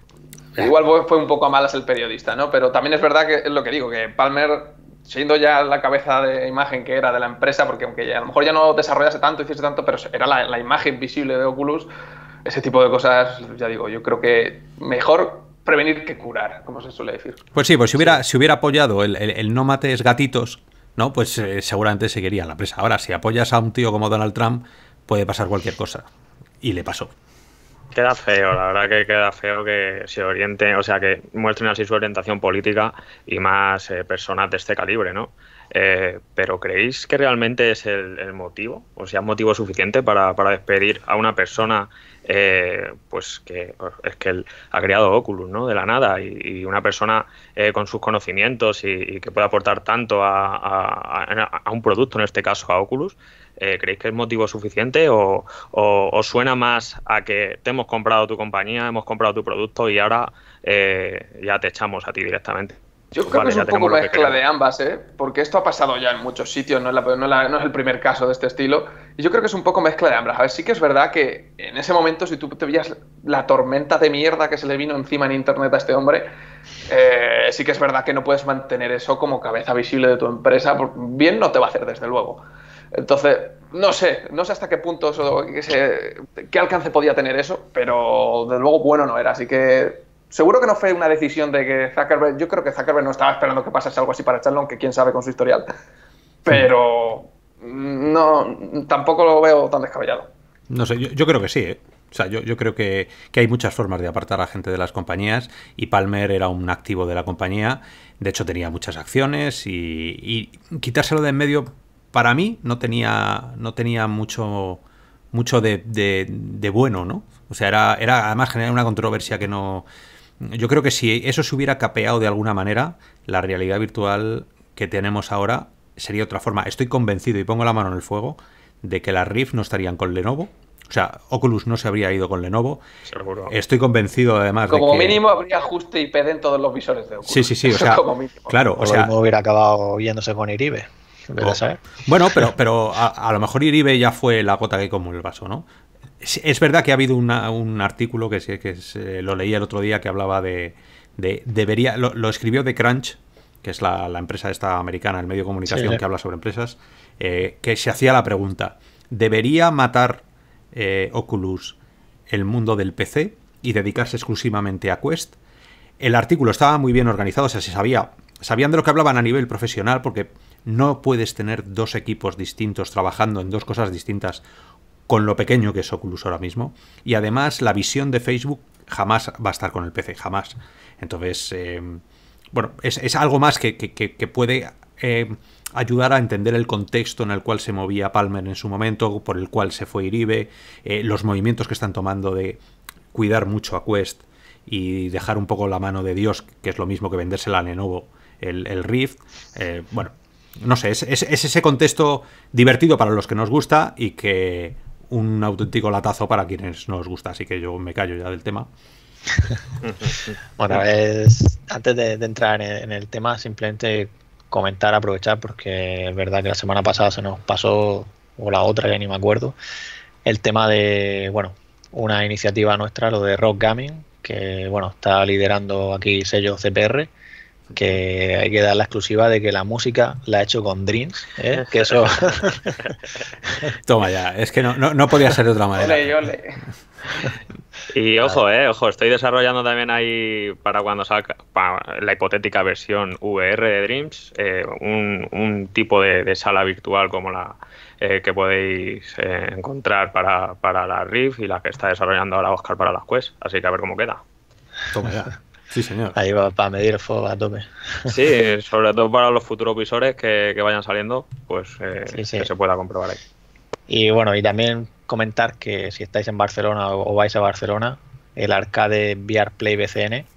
Igual fue un poco a malas el periodista, ¿no? Pero también es verdad que es lo que digo, que Palmer siendo ya la cabeza de imagen que era de la empresa, porque aunque ya, a lo mejor ya no desarrollase tanto, hiciese tanto, pero era la, la, imagen visible de Oculus, ese tipo de cosas, ya digo, yo creo que mejor prevenir que curar, como se suele decir. Pues sí, pues si hubiera, si hubiera apoyado el, el, no mates gatitos, ¿no? Pues eh, seguramente seguiría la presa. Ahora, si apoyas a un tío como Donald Trump, puede pasar cualquier cosa. Y le pasó. Queda feo, la verdad que queda feo que se oriente, o sea, que muestren así su orientación política y más eh, personas de este calibre, ¿no? Eh, pero ¿creéis que realmente es el, motivo? O sea, motivo suficiente para, para despedir a una persona eh, pues que es que él ha creado Oculus, ¿no? De la nada y, una persona eh, con sus conocimientos y, que puede aportar tanto a, un producto, en este caso a Oculus, eh, ¿creéis que es motivo suficiente o, o, suena más a que te hemos comprado tu compañía, hemos comprado tu producto y ahora ya te echamos a ti directamente? Yo creo que es un poco mezcla de ambas, ¿eh? porque esto ha pasado ya en muchos sitios, no es, el primer caso de este estilo, y yo creo que es un poco mezcla de ambas. A ver, sí que es verdad que en ese momento, si tú te veías la tormenta de mierda que se le vino encima en Internet a este hombre, eh, sí que es verdad que no puedes mantener eso como cabeza visible de tu empresa, bien no te va a hacer, desde luego. Entonces, no sé, no sé hasta qué punto, qué, qué alcance podía tener eso, pero de luego bueno no era, así que seguro que no fue una decisión de que Zuckerberg, yo creo que Zuckerberg no estaba esperando que pasase algo así para echarlo que quién sabe con su historial, pero mm, no, tampoco lo veo tan descabellado. No sé, yo, creo que sí, ¿eh? O sea, yo, creo que, hay muchas formas de apartar a gente de las compañías y Palmer era un activo de la compañía, de hecho tenía muchas acciones y, quitárselo de en medio para mí no tenía, no tenía mucho, mucho de, bueno, ¿no? O sea, era, era además generar una controversia que no, yo creo que si eso se hubiera capeado de alguna manera, la realidad virtual que tenemos ahora sería otra forma. Estoy convencido y pongo la mano en el fuego de que las Rift no estarían con Lenovo. O sea, Oculus no se habría ido con Lenovo. Seguro. Estoy convencido además. Como de mínimo habría ajuste y en todos los visores de Oculus. Sí, sí, sí. O sea, Como claro. O sea, hubiera acabado viéndose con Iribe. Bueno, pero, pero a, lo mejor Iribe ya fue la gota que como el vaso, ¿no? es verdad que ha habido un artículo que, que lo leía el otro día que hablaba de. debería, lo, escribió The Crunch, que es la, empresa esta americana, el medio de comunicación que habla sobre empresas, eh, que se hacía la pregunta: ¿debería matar eh, Oculus el mundo del PC y dedicarse exclusivamente a Quest? El artículo estaba muy bien organizado, o sea, se sabía. Sabían de lo que hablaban a nivel profesional, porque no puedes tener dos equipos distintos trabajando en dos cosas distintas con lo pequeño que es Oculus ahora mismo. Y además la visión de Facebook jamás va a estar con el PC, jamás. Entonces, em, bueno, es, algo más que, puede em, ayudar a entender el contexto en el cual se movía Palmer en su momento, por el cual se fue Iribe, eh, los movimientos que están tomando de cuidar mucho a Quest y dejar un poco la mano de Dios, que es lo mismo que vendérsela a Lenovo, el, Rift. Eh, bueno, no sé, es, ese contexto divertido para los que nos gusta y que un auténtico latazo para quienes no os gusta, así que yo me callo ya del tema. bueno, es, antes de, entrar en, el tema, simplemente comentar, aprovechar, porque es verdad que la semana pasada se nos pasó, o la otra, ya ni me acuerdo, el tema de, bueno, una iniciativa nuestra, lo de Rock Gaming, que, bueno, está liderando aquí sello CPR que hay que dar la exclusiva de que la música la ha hecho con Dreams ¿eh? que eso... Toma ya, es que no, no, podía ser de otra manera. Y ojo, eh, ojo, estoy desarrollando también ahí para cuando salga la hipotética versión VR de Dreams, eh, un, tipo de, sala virtual como la eh, que podéis encontrar para, para la Rift y la que está desarrollando ahora Oscar para las Quest. Así que a ver cómo queda. Toma ya. Sí, señor. Ahí va para medir el fuego a tope. Sí, sobre todo para los futuros visores que, vayan saliendo, pues eh, que se pueda comprobar ahí. Y bueno, y también comentar que si estáis en Barcelona o vais a Barcelona, el arcade VR Play BCN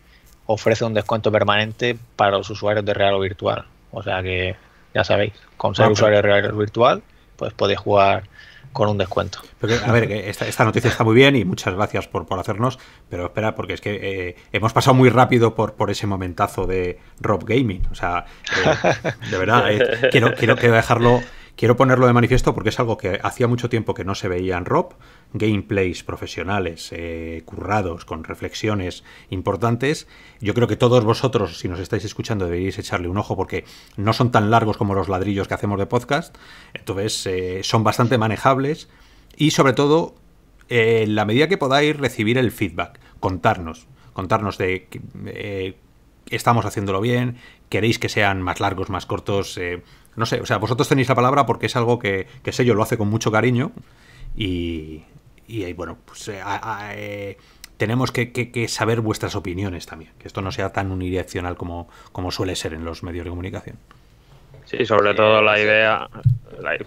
ofrece un descuento permanente para los usuarios de real o virtual. O sea que, ya sabéis, con ser ah, usuario usuario real o virtual, pues podéis jugar con un descuento. a ver, esta, noticia está muy bien y muchas gracias por, por hacernos, pero espera, porque es que eh, hemos pasado muy rápido por, por ese momentazo de Rob Gaming. O sea, eh, de verdad, eh, quiero, quiero, quiero dejarlo Quiero ponerlo de manifiesto porque es algo que hacía mucho tiempo que no se veía en Rob, gameplays profesionales, eh, currados, con reflexiones importantes. Yo creo que todos vosotros, si nos estáis escuchando, deberíais echarle un ojo porque no son tan largos como los ladrillos que hacemos de podcast, entonces eh, son bastante manejables y sobre todo, eh, en la medida que podáis recibir el feedback, contarnos, contarnos de... que estamos haciéndolo bien, queréis que sean más largos, más cortos, no sé, o sea, vosotros tenéis la palabra porque es algo que, que sé yo, lo hace con mucho cariño y, eh, bueno, pues eh, eh, tenemos que, saber vuestras opiniones también, que esto no sea tan unidireccional como, como suele ser en los medios de comunicación. Sí, sobre todo la idea,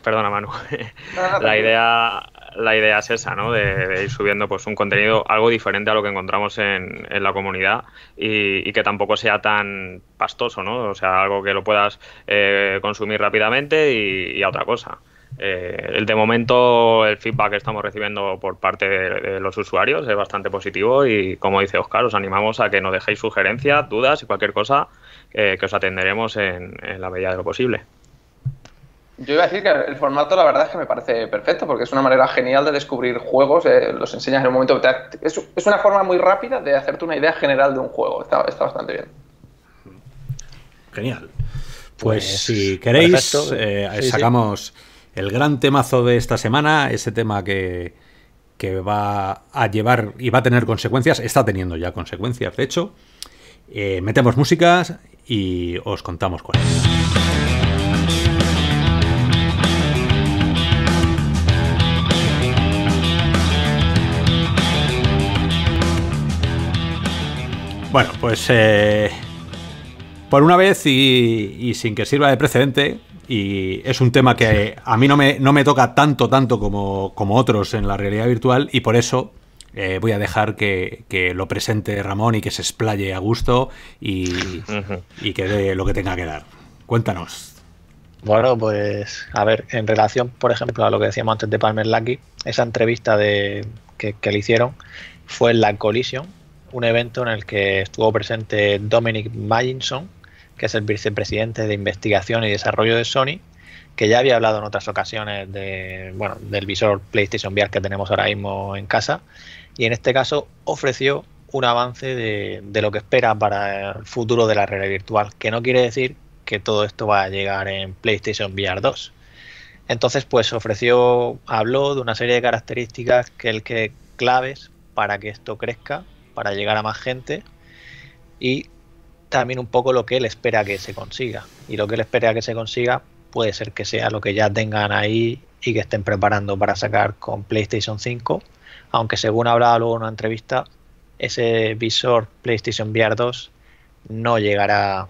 perdona Manu, la idea la idea es esa, ¿no? De, ir subiendo pues un contenido algo diferente a lo que encontramos en, la comunidad y, que tampoco sea tan pastoso, ¿no? O sea, algo que lo puedas eh, consumir rápidamente y, a otra cosa. Eh, el de momento, el feedback que estamos recibiendo por parte de, los usuarios es bastante positivo y, como dice Oscar, os animamos a que nos dejéis sugerencias, dudas y cualquier cosa eh, que os atenderemos en la medida de lo posible. Yo iba a decir que el formato, la verdad, es que me parece perfecto, porque es una manera genial de descubrir juegos. Eh, los enseñas en el momento. Es, una forma muy rápida de hacerte una idea general de un juego. Está, bastante bien. Genial. Pues, pues si queréis, eh, sacamos el gran temazo de esta semana, ese tema que, va a llevar y va a tener consecuencias, está teniendo ya consecuencias, de hecho. Eh, metemos músicas y os contamos con Bueno, pues eh, por una vez y, sin que sirva de precedente, y es un tema que a mí no me, no me toca tanto, tanto como, otros en la realidad virtual, y por eso eh, voy a dejar que, lo presente Ramón y que se explaye a gusto y, que dé lo que tenga que dar. Cuéntanos. Bueno, pues a ver, en relación, por ejemplo, a lo que decíamos antes de Palmer Lucky, esa entrevista de, que, le hicieron fue en la Collision, un evento en el que estuvo presente Dominic Maginson, que es el vicepresidente de investigación y desarrollo de Sony, que ya había hablado en otras ocasiones de, del visor PlayStation VR que tenemos ahora mismo en casa, y en este caso ofreció un avance de, lo que espera para el futuro de la realidad virtual, que no quiere decir que todo esto va a llegar en PlayStation VR 2. Entonces, pues ofreció, habló de una serie de características que el que claves para que esto crezca para llegar a más gente y también un poco lo que él espera que se consiga. Y lo que él espera que se consiga puede ser que sea lo que ya tengan ahí y que estén preparando para sacar con PlayStation 5, aunque según hablaba luego en una entrevista, ese visor PlayStation VR 2 no llegará,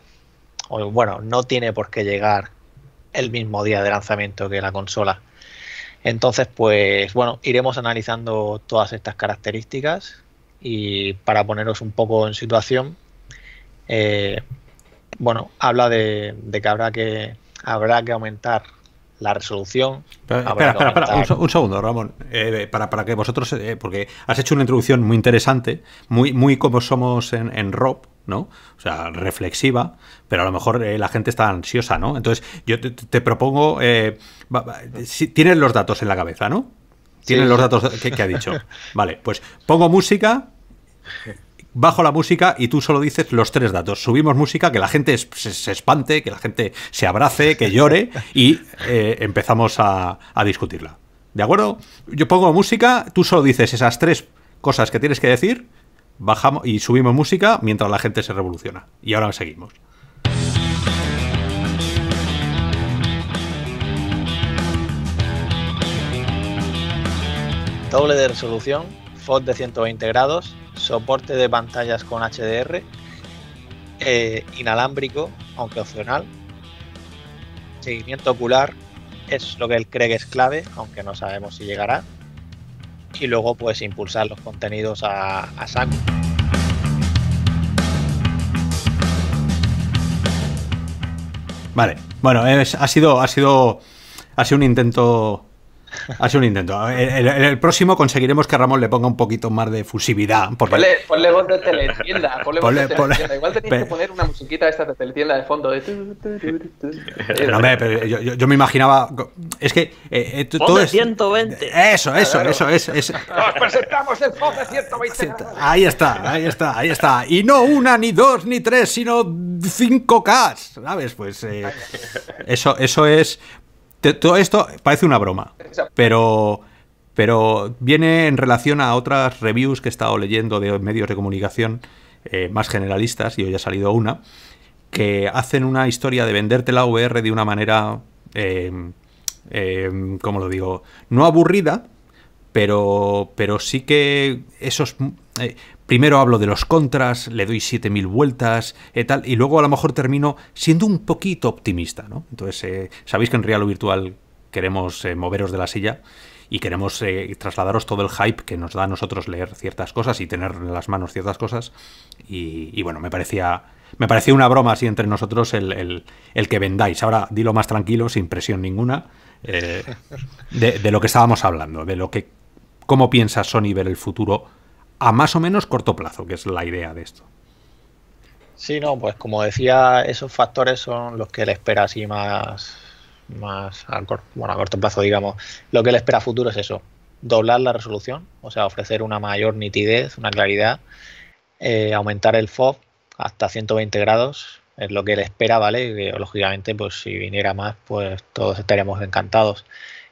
o bueno, no tiene por qué llegar el mismo día de lanzamiento que la consola. Entonces, pues bueno, iremos analizando todas estas características y para poneros un poco en situación, eh, bueno, habla de, que habrá que habrá que aumentar la resolución. espera, espera, un, segundo, Ramón, eh, para, que vosotros, eh, porque has hecho una introducción muy interesante, muy, muy como somos en, en Rob, ¿no? O sea, reflexiva, pero a lo mejor la gente está ansiosa, ¿no? Entonces, yo te, propongo, si tienes los datos en la cabeza, ¿no? Tienen los datos que, ha dicho. Vale, pues pongo música, bajo la música y tú solo dices los tres datos. Subimos música, que la gente se, espante, que la gente se abrace, que llore y eh, empezamos a, a discutirla. ¿De acuerdo? Yo pongo música, tú solo dices esas tres cosas que tienes que decir, bajamos y subimos música mientras la gente se revoluciona. Y ahora seguimos. doble de resolución, FOD de 120 grados, soporte de pantallas con HDR, eh, inalámbrico, aunque opcional, seguimiento ocular, es lo que él cree que es clave, aunque no sabemos si llegará, y luego pues impulsar los contenidos a, a Vale, bueno, ha sido, ha sido, ha sido un intento ha sido un intento. Eh, en el, próximo conseguiremos que Ramón le ponga un poquito más de fusividad. Ponle, ponle voz de teletienda. Ponle, Igual tenéis que poner una musiquita esta de teletienda de fondo. Pero, yo, yo, me imaginaba. Es que. Eh, eh, todo es... 120. Eso, eso, eso. Es, Nos presentamos el Foz Ahí está, ahí está, ahí está. Y no una, ni dos, ni tres, sino 5K. ¿Sabes? Pues eso, eso es todo esto parece una broma, pero, pero viene en relación a otras reviews que he estado leyendo de medios de comunicación eh, más generalistas, y hoy ha salido una, que hacen una historia de venderte la VR de una manera, eh, ¿cómo lo digo? No aburrida, pero, pero sí que esos... Eh, primero hablo de los contras, le doy 7000 vueltas y eh, tal, y luego a lo mejor termino siendo un poquito optimista, ¿no? Entonces, eh, sabéis que en Real o Virtual queremos eh, moveros de la silla y queremos trasladaros todo el hype que nos da a nosotros leer ciertas cosas y tener en las manos ciertas cosas. Y, bueno, me parecía, me parecía una broma así entre nosotros el, el, el que vendáis. Ahora dilo más tranquilo, sin presión ninguna, de, de, lo que estábamos hablando, de lo que cómo piensa Sony ver el futuro a más o menos corto plazo, que es la idea de esto. Sí, no, pues como decía, esos factores son los que le espera así más, más a, corto, bueno, a corto plazo, digamos. Lo que le espera a futuro es eso, doblar la resolución, o sea, ofrecer una mayor nitidez, una claridad, eh, aumentar el FOV hasta 120 grados, es lo que le espera, ¿vale? lógicamente, pues si viniera más, pues todos estaríamos encantados.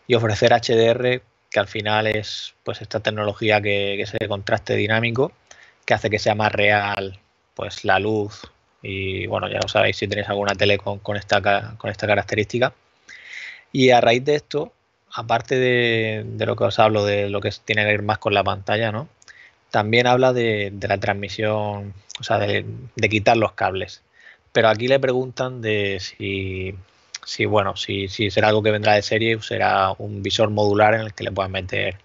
Y ofrecer HDR que al final es pues esta tecnología que, es el contraste dinámico, que hace que sea más real pues la luz y bueno, ya lo sabéis si tenéis alguna tele con, esta, con esta característica. Y a raíz de esto, aparte de, lo que os hablo, de lo que tiene que ver más con la pantalla, ¿no? También habla de, la transmisión, o sea, de, quitar los cables. Pero aquí le preguntan de si si bueno, si, si será algo que vendrá de serie, será un visor modular en el que le puedan meter.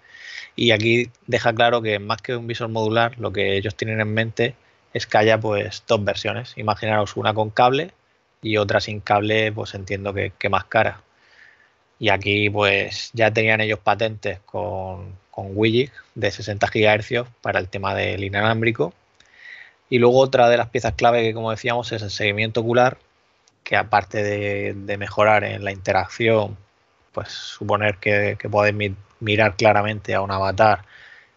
Y aquí deja claro que más que un visor modular, lo que ellos tienen en mente es que haya pues dos versiones. Imaginaros una con cable y otra sin cable, pues entiendo que, más cara. Y aquí pues ya tenían ellos patentes con, con de 60 GHz para el tema del inalámbrico. Y luego otra de las piezas clave que como decíamos es el seguimiento ocular, que aparte de, mejorar en la interacción, pues suponer que, puedes mirar claramente a un avatar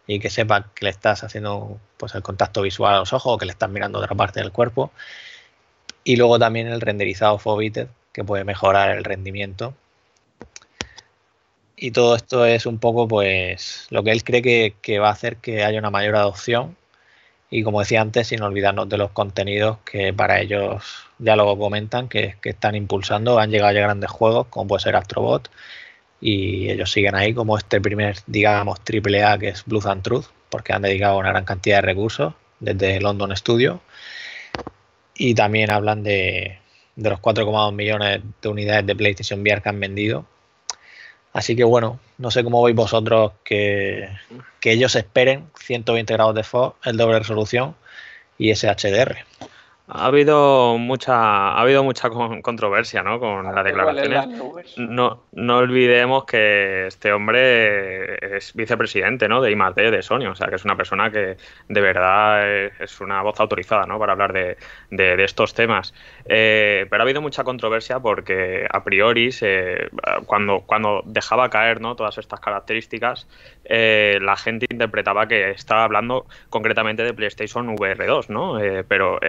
y que sepa que le estás haciendo pues el contacto visual a los ojos o que le estás mirando otra parte del cuerpo. Y luego también el renderizado Fobited, que puede mejorar el rendimiento. Y todo esto es un poco pues lo que él cree que, que va a hacer que haya una mayor adopción y como decía antes, sin olvidarnos de los contenidos que para ellos ya lo comentan, que, están impulsando, han llegado ya grandes juegos, como puede ser Astrobot, y ellos siguen ahí como este primer, digamos, triple A que es Blues and Truth, porque han dedicado una gran cantidad de recursos desde London Studio. Y también hablan de, de los 4,2 millones de unidades de PlayStation VR que han vendido Así que bueno, no sé cómo veis vosotros que, ellos esperen 120 grados de FO, el doble resolución y ese HDR. Ha habido mucha, ha habido mucha controversia, ¿no? Con ah, las declaraciones. Pues. no, no olvidemos que este hombre es vicepresidente, ¿no? De IMAD, e, de Sony, o sea, que es una persona que de verdad es una voz autorizada, ¿no? Para hablar de, estos temas. Eh, pero ha habido mucha controversia porque a priori, cuando, cuando dejaba caer, ¿no? Todas estas características, eh, la gente interpretaba que estaba hablando concretamente de PlayStation VR 2, ¿no? Eh, pero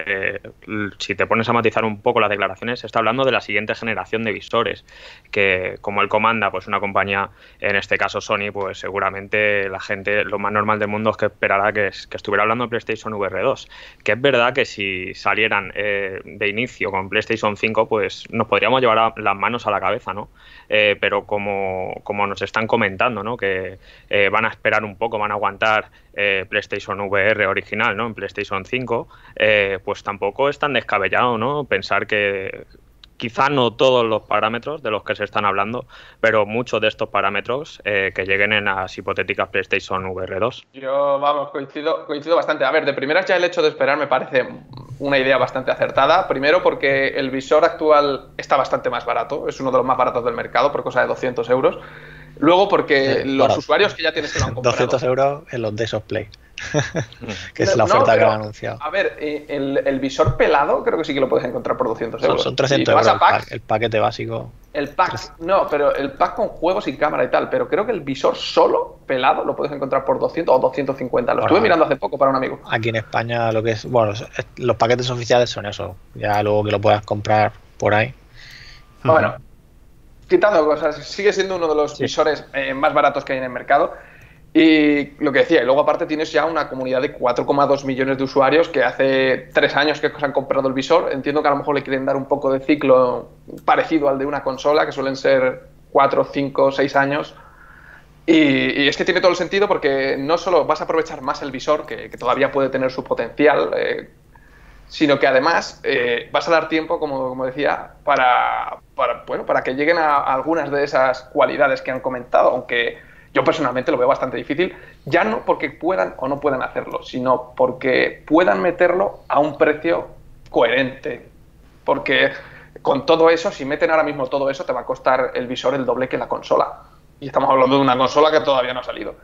si te pones a matizar un poco las declaraciones, se está hablando de la siguiente generación de visores, que como el comanda, pues una compañía, en este caso Sony, pues seguramente la gente, lo más normal del mundo es que esperará que, estuviera hablando de PlayStation VR2, que es verdad que si salieran eh, de inicio con PlayStation 5, pues nos podríamos llevar las manos a la cabeza, ¿no? Eh, pero como, nos están comentando, ¿no? que eh, van a esperar un poco, van a aguantar eh, PlayStation VR original ¿no? en PlayStation 5, pues tampoco es tan descabellado ¿no? pensar que quizá no todos los parámetros de los que se están hablando, pero muchos de estos parámetros eh, que lleguen en las hipotéticas PlayStation VR2. Yo, vamos, coincido, bastante. A ver, de primeras ya el hecho de esperar me parece una idea bastante acertada. Primero porque el visor actual está bastante más barato, es uno de los más baratos del mercado, por cosa de 200 euros. Luego porque los usuarios que ya tienes se lo han comprado. 200 euros en los de of Play. que es la oferta que han anunciado. A ver, eh, el, visor pelado creo que sí que lo puedes encontrar por 200 euros. son 300 euros el, paquete básico. El pack, no, pero el pack con juegos y cámara y tal, pero creo que el visor solo pelado lo puedes encontrar por 200 o 250. Lo estuve mirando hace poco para un amigo. Aquí en España lo que es, bueno, los paquetes oficiales son eso, ya luego que lo puedas comprar por ahí. Bueno, quitando cosas, sigue siendo uno de los visores eh, más baratos que hay en el mercado. Y lo que decía, y luego aparte tienes ya una comunidad de 4,2 millones de usuarios que hace tres años que se han comprado el visor. Entiendo que a lo mejor le quieren dar un poco de ciclo parecido al de una consola, que suelen ser 4, 5, 6 años. Y, es que tiene todo el sentido porque no solo vas a aprovechar más el visor, que, todavía puede tener su potencial, eh, sino que además eh, vas a dar tiempo, como, como decía, para, bueno, para que lleguen a algunas de esas cualidades que han comentado, aunque yo personalmente lo veo bastante difícil, ya no porque puedan o no puedan hacerlo, sino porque puedan meterlo a un precio coherente. Porque con todo eso, si meten ahora mismo todo eso, te va a costar el visor el doble que la consola. Y estamos hablando de una consola que todavía no ha salido.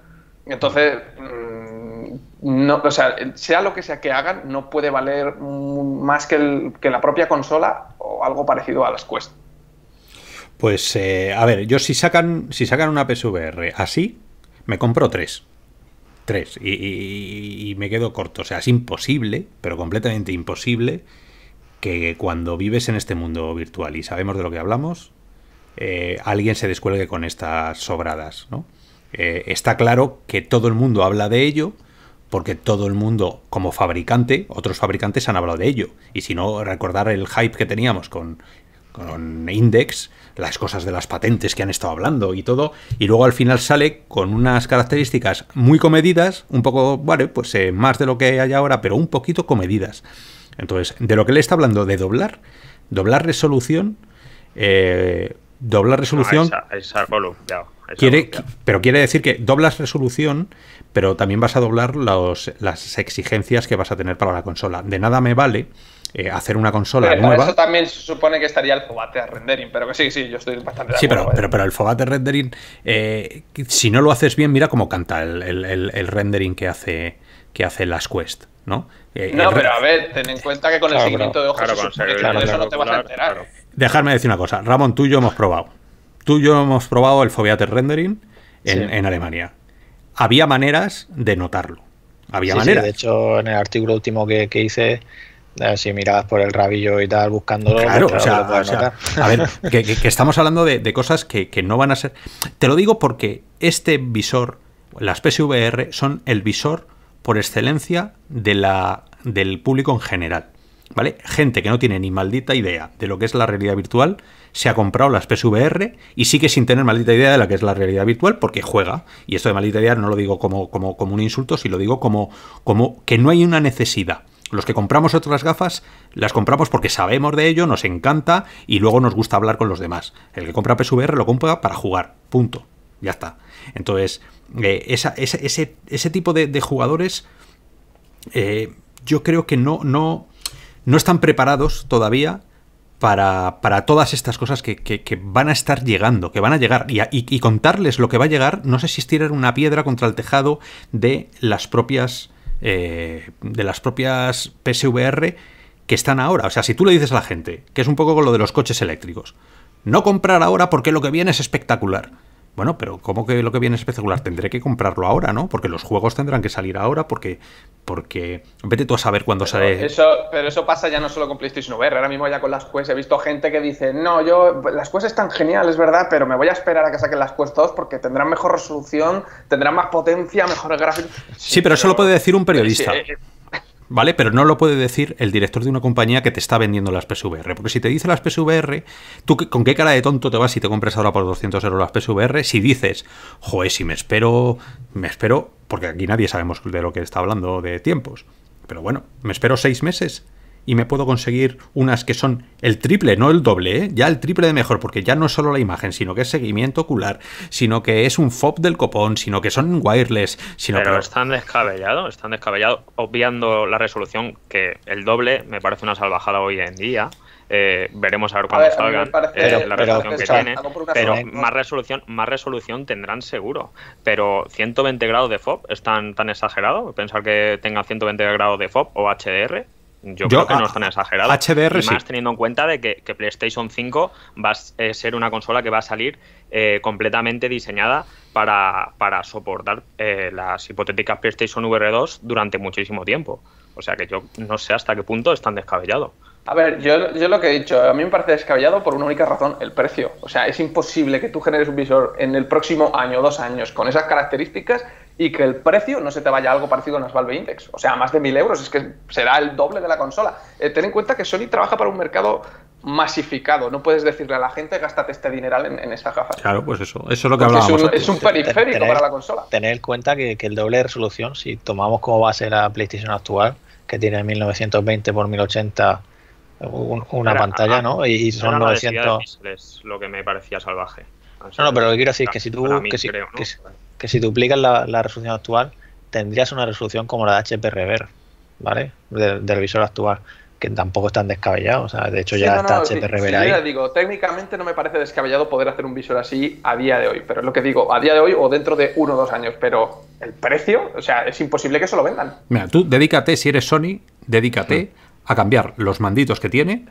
Entonces, mm, no, sea, lo que sea que hagan, no puede valer más que, que la propia consola o algo parecido a las Quest. Pues eh, a ver, yo si sacan, si sacan una PSVR así, me compro tres. Tres. Y, me quedo corto. O sea, es imposible, pero completamente imposible, que cuando vives en este mundo virtual y sabemos de lo que hablamos, eh, alguien se descuelgue con estas sobradas, ¿no? Eh, está claro que todo el mundo habla de ello, porque todo el mundo, como fabricante, otros fabricantes han hablado de ello. Y si no, recordar el hype que teníamos con con Index, las cosas de las patentes que han estado hablando y todo, y luego al final sale con unas características muy comedidas, un poco, vale, pues eh, más de lo que hay ahora, pero un poquito comedidas. Entonces, de lo que le está hablando de doblar, doblar resolución, eh, doblar ah, resolución... quiere, pero quiere decir que doblas resolución, pero también vas a doblar los, las exigencias que vas a tener para la consola. De nada me vale eh, hacer una consola nueva. Eso también se supone que estaría el fobate rendering, pero que sí, sí, yo estoy bastante Sí, pero, pero, pero, el Fogate rendering, eh, si no lo haces bien, mira cómo canta el, rendering que hace, que hace las Quest, ¿no? Eh, no, pero a ver, ten en cuenta que con el seguimiento de ojos claro, eso no te vas a enterar. Dejarme decir una cosa, Ramón, tú y yo hemos probado. Tú y yo hemos probado el Fogate rendering en, Alemania. Había maneras de notarlo. Había maneras. de hecho, en el artículo último que, que hice eh, si mirabas por el rabillo y tal buscando claro, pues o sea, a ver, que, estamos hablando de, cosas que, no van a ser. Te lo digo porque este visor, las PSVR, son el visor por excelencia de la, del público en general. ¿Vale? Gente que no tiene ni maldita idea de lo que es la realidad virtual, se ha comprado las PSVR y sigue sin tener maldita idea de la que es la realidad virtual porque juega. Y esto de maldita idea no lo digo como, como, como un insulto, si lo digo como, como que no hay una necesidad los que compramos otras gafas, las compramos porque sabemos de ello, nos encanta y luego nos gusta hablar con los demás. El que compra PSVR lo compra para jugar, punto. Ya está. Entonces, eh, ese, tipo de, jugadores eh, yo creo que no, no, no están preparados todavía para, para, todas estas cosas que, que, van a estar llegando, que van a llegar. Y, y, contarles lo que va a llegar, no sé si una piedra contra el tejado de las propias eh, de las propias PSVR que están ahora. O sea, si tú le dices a la gente, que es un poco con lo de los coches eléctricos, no comprar ahora porque lo que viene es espectacular. Bueno, pero ¿cómo que lo que viene es espectacular? Tendré que comprarlo ahora, ¿no? Porque los juegos tendrán que salir ahora, porque. porque Vete tú a saber cuándo sale. Eso, pero eso pasa ya no solo con PlayStation VR, ahora mismo ya con las Quest he visto gente que dice, no, yo. Las Quest están geniales, ¿verdad? Pero me voy a esperar a que saquen las Quest 2 porque tendrán mejor resolución, tendrán más potencia, mejores gráficos. Sí, pero, eso lo puede decir un periodista. Eh, eh, ¿vale? Pero no lo puede decir el director de una compañía que te está vendiendo las PSVR. Porque si te dice las PSVR, ¿tú con qué cara de tonto te vas y te compras ahora por 200 euros las PSVR? Si dices, joder, si me espero, me espero, porque aquí nadie sabemos de lo que está hablando de tiempos. Pero bueno, me espero seis meses y me puedo conseguir unas que son el triple, no el doble, ¿eh? ya el triple de mejor, porque ya no es solo la imagen, sino que es seguimiento ocular, sino que es un FOB del copón, sino que son wireless, Pero están descabellados, están descabellados, obviando la resolución, que el doble me parece una salvajada hoy en día. Eh, veremos a ver cuándo salgan eh, la resolución que tiene. Pero más resolución, más resolución tendrán seguro. Pero 120 grados de FOB están tan, exagerado. Pensar que tenga 120 grados de FOB o HDR yo, creo que no es tan exagerado. más teniendo en cuenta de que, PlayStation 5 va a eh, ser una consola que va a salir eh, completamente diseñada para, para soportar eh, las hipotéticas PlayStation VR2 durante muchísimo tiempo. O sea que yo no sé hasta qué punto están tan descabellado. A ver, yo, yo, lo que he dicho, a mí me parece descabellado por una única razón, el precio. O sea, es imposible que tú generes un visor en el próximo año, dos años, con esas características y que el precio no se te vaya algo parecido a un Valve Index. O sea, más de 1.000 euros, es que será el doble de la consola. Eh, ten en cuenta que Sony trabaja para un mercado masificado. No puedes decirle a la gente, gástate este dineral en, en gafas. Claro, pues eso. Eso es lo que hablamos. Es un, periférico para la consola. Tener en cuenta que, el doble de resolución, si tomamos como base la PlayStation actual, que tiene 1920 x 1080 una pantalla, ah, ¿no? Y, son 900... Es lo que me parecía salvaje. no, no, pero lo que quiero decir es que si tú... que si, que si duplicas la, resolución actual, tendrías una resolución como la de HP Rever, ¿vale? Del, visor actual, que tampoco es tan descabellado. O sea, de hecho, ya está HP ahí. Ya digo, técnicamente no me parece descabellado poder hacer un visor así a día de hoy, pero es lo que digo, a día de hoy o dentro de uno o dos años, pero el precio, o sea, es imposible que eso lo vendan. Mira, tú dedícate, si eres Sony, dedícate. Hmm a cambiar los manditos que tiene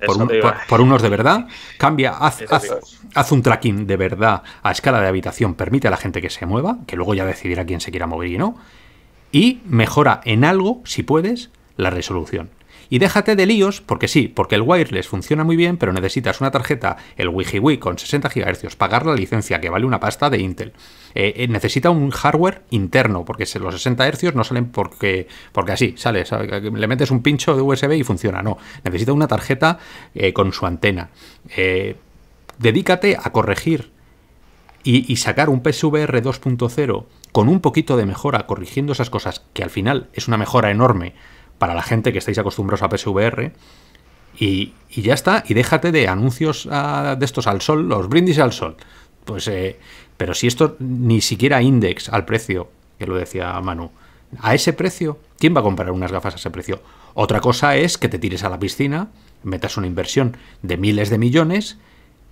por, unos de verdad, cambia, haz, un tracking de verdad a escala de habitación, permite a la gente que se mueva, que luego ya decidirá quién se quiera mover y no, y mejora en algo, si puedes, la resolución. Y déjate de líos, porque sí, porque el wireless funciona muy bien, pero necesitas una tarjeta, el Wi con 60 GHz, pagar la licencia que vale una pasta de Intel. Eh, eh, necesita un hardware interno, porque los 60 Hz no salen porque, porque así, sale, le metes un pincho de USB y funciona, no. Necesita una tarjeta eh, con su antena. dedícate a corregir y sacar un PSVR 2.0 con un poquito de mejora, corrigiendo esas cosas, que al final es una mejora enorme para la gente que estáis acostumbrados a PSVR. Y, y ya está, y déjate de anuncios ah, de estos al sol, los brindis al sol. Pues, eh, pero si esto ni siquiera index al precio, que lo decía Manu, a ese precio, ¿quién va a comprar unas gafas a ese precio? Otra cosa es que te tires a la piscina, metas una inversión de miles de millones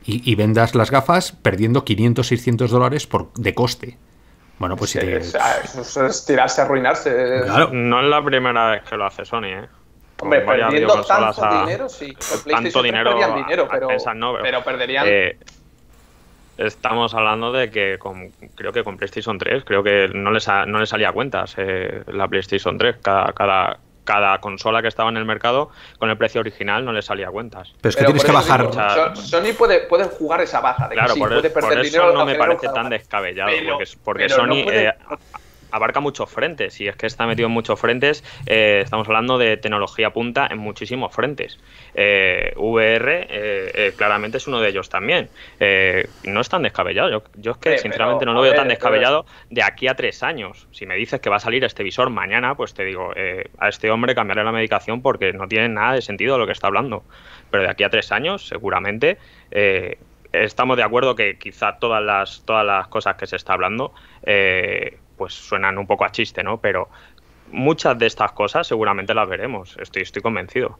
y, vendas las gafas perdiendo 500, 600 dólares por, de coste. Bueno, pues si ah, es tirarse, arruinarse. No es la primera vez que lo hace Sony, ¿eh? Hombre, perdiendo tanto dinero, sí. Tanto dinero, dinero pero, perderían... Eh, estamos hablando de que creo que con PlayStation 3, creo que no les, no les salía cuentas eh, la PlayStation 3 cada, cada, cada consola que estaba en el mercado con el precio original no le salía cuentas. Pero es que tienes que bajar. Sony puede, puede, jugar esa baja. de que sí, puede perder eso no me parece tan descabellado, porque, porque Sony eh, abarca muchos frentes y es que está metido en muchos frentes. Eh, estamos hablando de tecnología punta en muchísimos frentes. Eh, VR eh, claramente es uno de ellos también. no es tan descabellado. Yo, es que sinceramente no lo veo tan descabellado de aquí a tres años. Si me dices que va a salir este visor mañana, pues te digo, a este hombre cambiaré la medicación porque no tiene nada de sentido lo que está hablando. Pero de aquí a tres años, seguramente estamos de acuerdo que quizá todas las, todas las cosas que se está hablando pues suenan un poco a chiste, ¿no? Pero muchas de estas cosas seguramente las veremos, estoy, estoy convencido.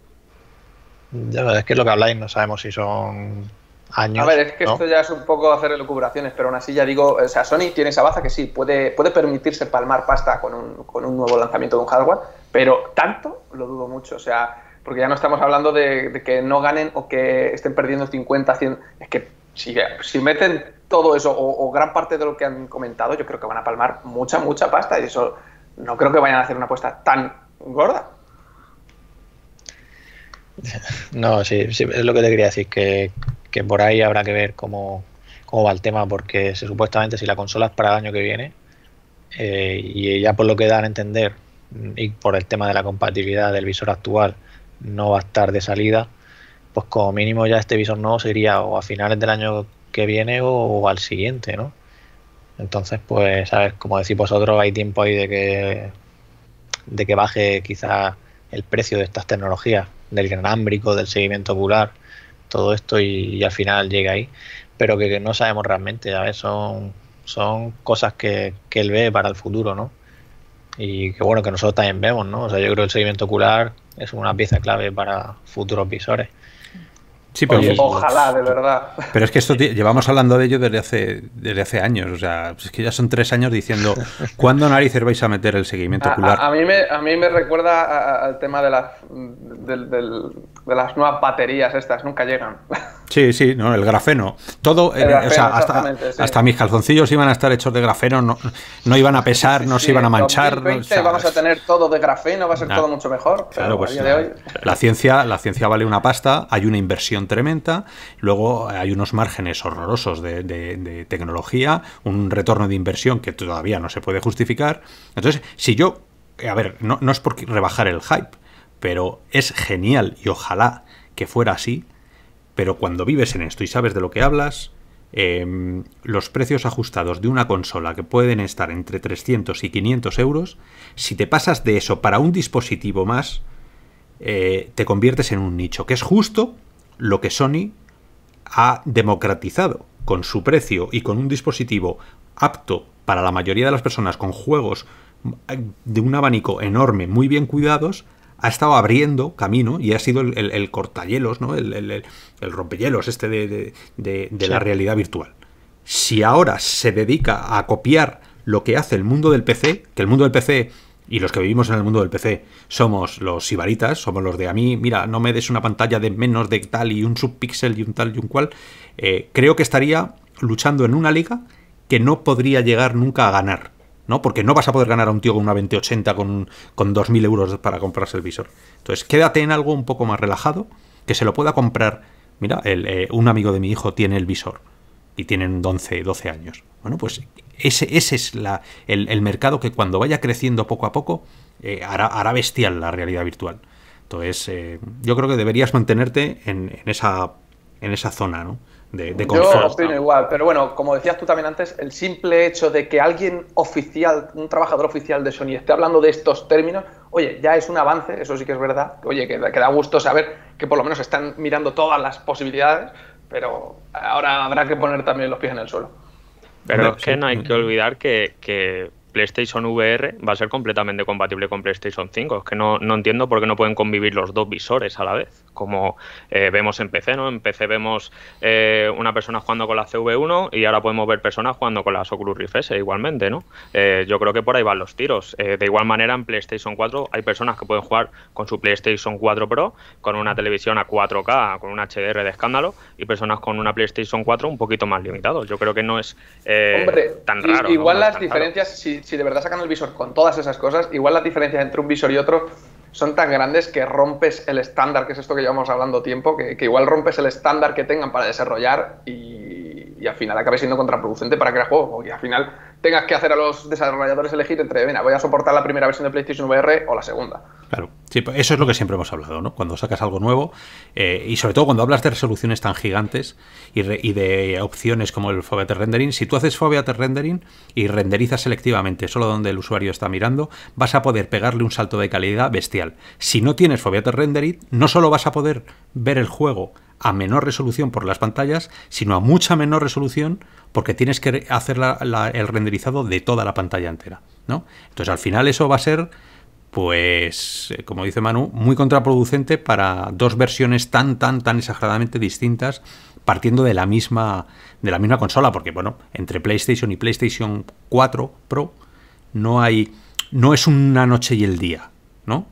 Ya, es que es lo que habláis, no sabemos si son años. A ver, es que esto ya es un poco hacer elucubraciones, pero aún así ya digo, o sea, Sony tiene esa baza que sí, puede, puede permitirse palmar pasta con un, nuevo lanzamiento de un hardware, pero tanto lo dudo mucho, o sea, porque ya no estamos hablando de, que no ganen o que estén perdiendo 50, 100, es que si, si meten todo eso o, gran parte de lo que han comentado, yo creo que van a palmar mucha, mucha pasta y eso no creo que vayan a hacer una apuesta tan gorda. No, sí, es lo que te quería decir, que, por ahí habrá que ver cómo, cómo va el tema, porque supuestamente si la consola es para el año que viene, eh, y ya por lo que dan a entender, y por el tema de la compatibilidad del visor actual, no va a estar de salida, pues como mínimo ya este visor nuevo sería o a finales del año que viene o, al siguiente, ¿no? Entonces, pues, ¿sabes? Como decís vosotros, hay tiempo ahí de que, de que baje quizás el precio de estas tecnologías, del granámbrico, del seguimiento ocular, todo esto y, al final llega ahí, pero que, no sabemos realmente, ver Son, son cosas que, que, él ve para el futuro, ¿no? Y que bueno, que nosotros también vemos, ¿no? O sea, yo creo que el seguimiento ocular es una pieza clave para futuros visores. Sí, ojalá, de verdad. Pero es que esto llevamos hablando de ello desde hace, desde hace años. O sea, pues es que ya son tres años diciendo ¿cuándo narices vais a meter el seguimiento ocular? A, mí, me, a mí me recuerda al tema de, las de, las nuevas baterías estas, nunca llegan. Sí, sí, no, el grafeno. Todo, eh, o sea, hasta, hasta, mis calzoncillos iban a estar hechos de grafeno, no, no iban a pesar, no se iban a manchar. vamos a tener todo de grafeno, va a ser todo mucho mejor. Claro, pero pues, La ciencia, la ciencia vale una pasta, hay una inversión tremenda, luego eh, hay unos márgenes horrorosos de, tecnología, un retorno de inversión que todavía no se puede justificar. Entonces, si yo, eh, a ver, no, es por rebajar el hype, pero es genial y ojalá que fuera así, pero cuando vives en esto y sabes de lo que hablas, em, los precios ajustados de una consola que pueden estar entre 300 y 500 euros, si te pasas de eso para un dispositivo más, eh, te conviertes en un nicho, que es justo, lo que Sony ha democratizado con su precio y con un dispositivo apto para la mayoría de las personas con juegos eh, de un abanico enorme, muy bien cuidados, ha estado abriendo camino y ha sido el, cortahielos, ¿no? El, rompehielos este de, la realidad virtual. Si ahora se dedica a copiar lo que hace el mundo del PC, que el mundo del PC y los que vivimos en el mundo del PC somos los sibaritas, somos los de a mí, mira, no me des una pantalla de menos de tal y un subpíxel y un tal y un cual, eh, creo que estaría luchando en una liga que no podría llegar nunca a ganar. ¿no? Porque no vas a poder ganar a un tío con una 2080 con, con 2.000 euros para comprarse el visor. Entonces, quédate en algo un poco más relajado, que se lo pueda comprar. Mira, eh, un amigo de mi hijo tiene el visor y tienen 11, 12 años. Bueno, pues ese, es la, el, mercado que cuando vaya creciendo poco a poco eh, hará, bestial la realidad virtual. Entonces, eh, yo creo que deberías mantenerte en, esa, en esa zona, ¿no? De, de confort, Yo opino igual, pero bueno, como decías tú también antes, el simple hecho de que alguien oficial, un trabajador oficial de Sony esté hablando de estos términos, oye, ya es un avance, eso sí que es verdad, oye, que, que da gusto saber que por lo menos están mirando todas las posibilidades, pero ahora habrá que poner también los pies en el suelo. Pero es que no hay que olvidar que, que PlayStation VR va a ser completamente compatible con PlayStation 5. Es que no, entiendo por qué no pueden convivir los dos visores a la vez, como eh, vemos en PC, ¿no? En PC vemos eh, una persona jugando con la CV1 y ahora podemos ver personas jugando con las Oculus Rift S igualmente, ¿no? Eh, yo creo que por ahí van los tiros. de igual manera, en PlayStation 4 hay personas que pueden jugar con su PlayStation 4 Pro, con una televisión a 4K, con un HDR de escándalo, y personas con una PlayStation 4 un poquito más limitados. Yo creo que no es tan raro. Igual las diferencias, si, de verdad sacan el visor con todas esas cosas, igual las diferencias entre un visor y otro son tan grandes que rompes el estándar, que es esto que llevamos hablando tiempo, que, igual rompes el estándar que tengan para desarrollar y, al final acabe siendo contraproducente para crear juego, Y al final tengas que hacer a los desarrolladores elegir entre, venga, voy a soportar la primera versión de PlayStation VR o la segunda. Claro, sí, pues eso es lo que siempre hemos hablado, ¿no? Cuando sacas algo nuevo eh, y sobre todo cuando hablas de resoluciones tan gigantes y, de opciones como el Foveater Rendering, si tú haces Foveater Rendering y renderizas selectivamente solo donde el usuario está mirando, vas a poder pegarle un salto de calidad bestial. Si no tienes Foveater Rendering, no solo vas a poder ver el juego a menor resolución por las pantallas, sino a mucha menor resolución porque tienes que hacer el renderizado de toda la pantalla entera. ¿no? Entonces al final eso va a ser, pues, eh, como dice Manu, muy contraproducente para dos versiones tan, tan, tan exageradamente distintas partiendo de la misma, de la misma consola, porque bueno, entre PlayStation y PlayStation 4 Pro no hay, no es una noche y el día, ¿no?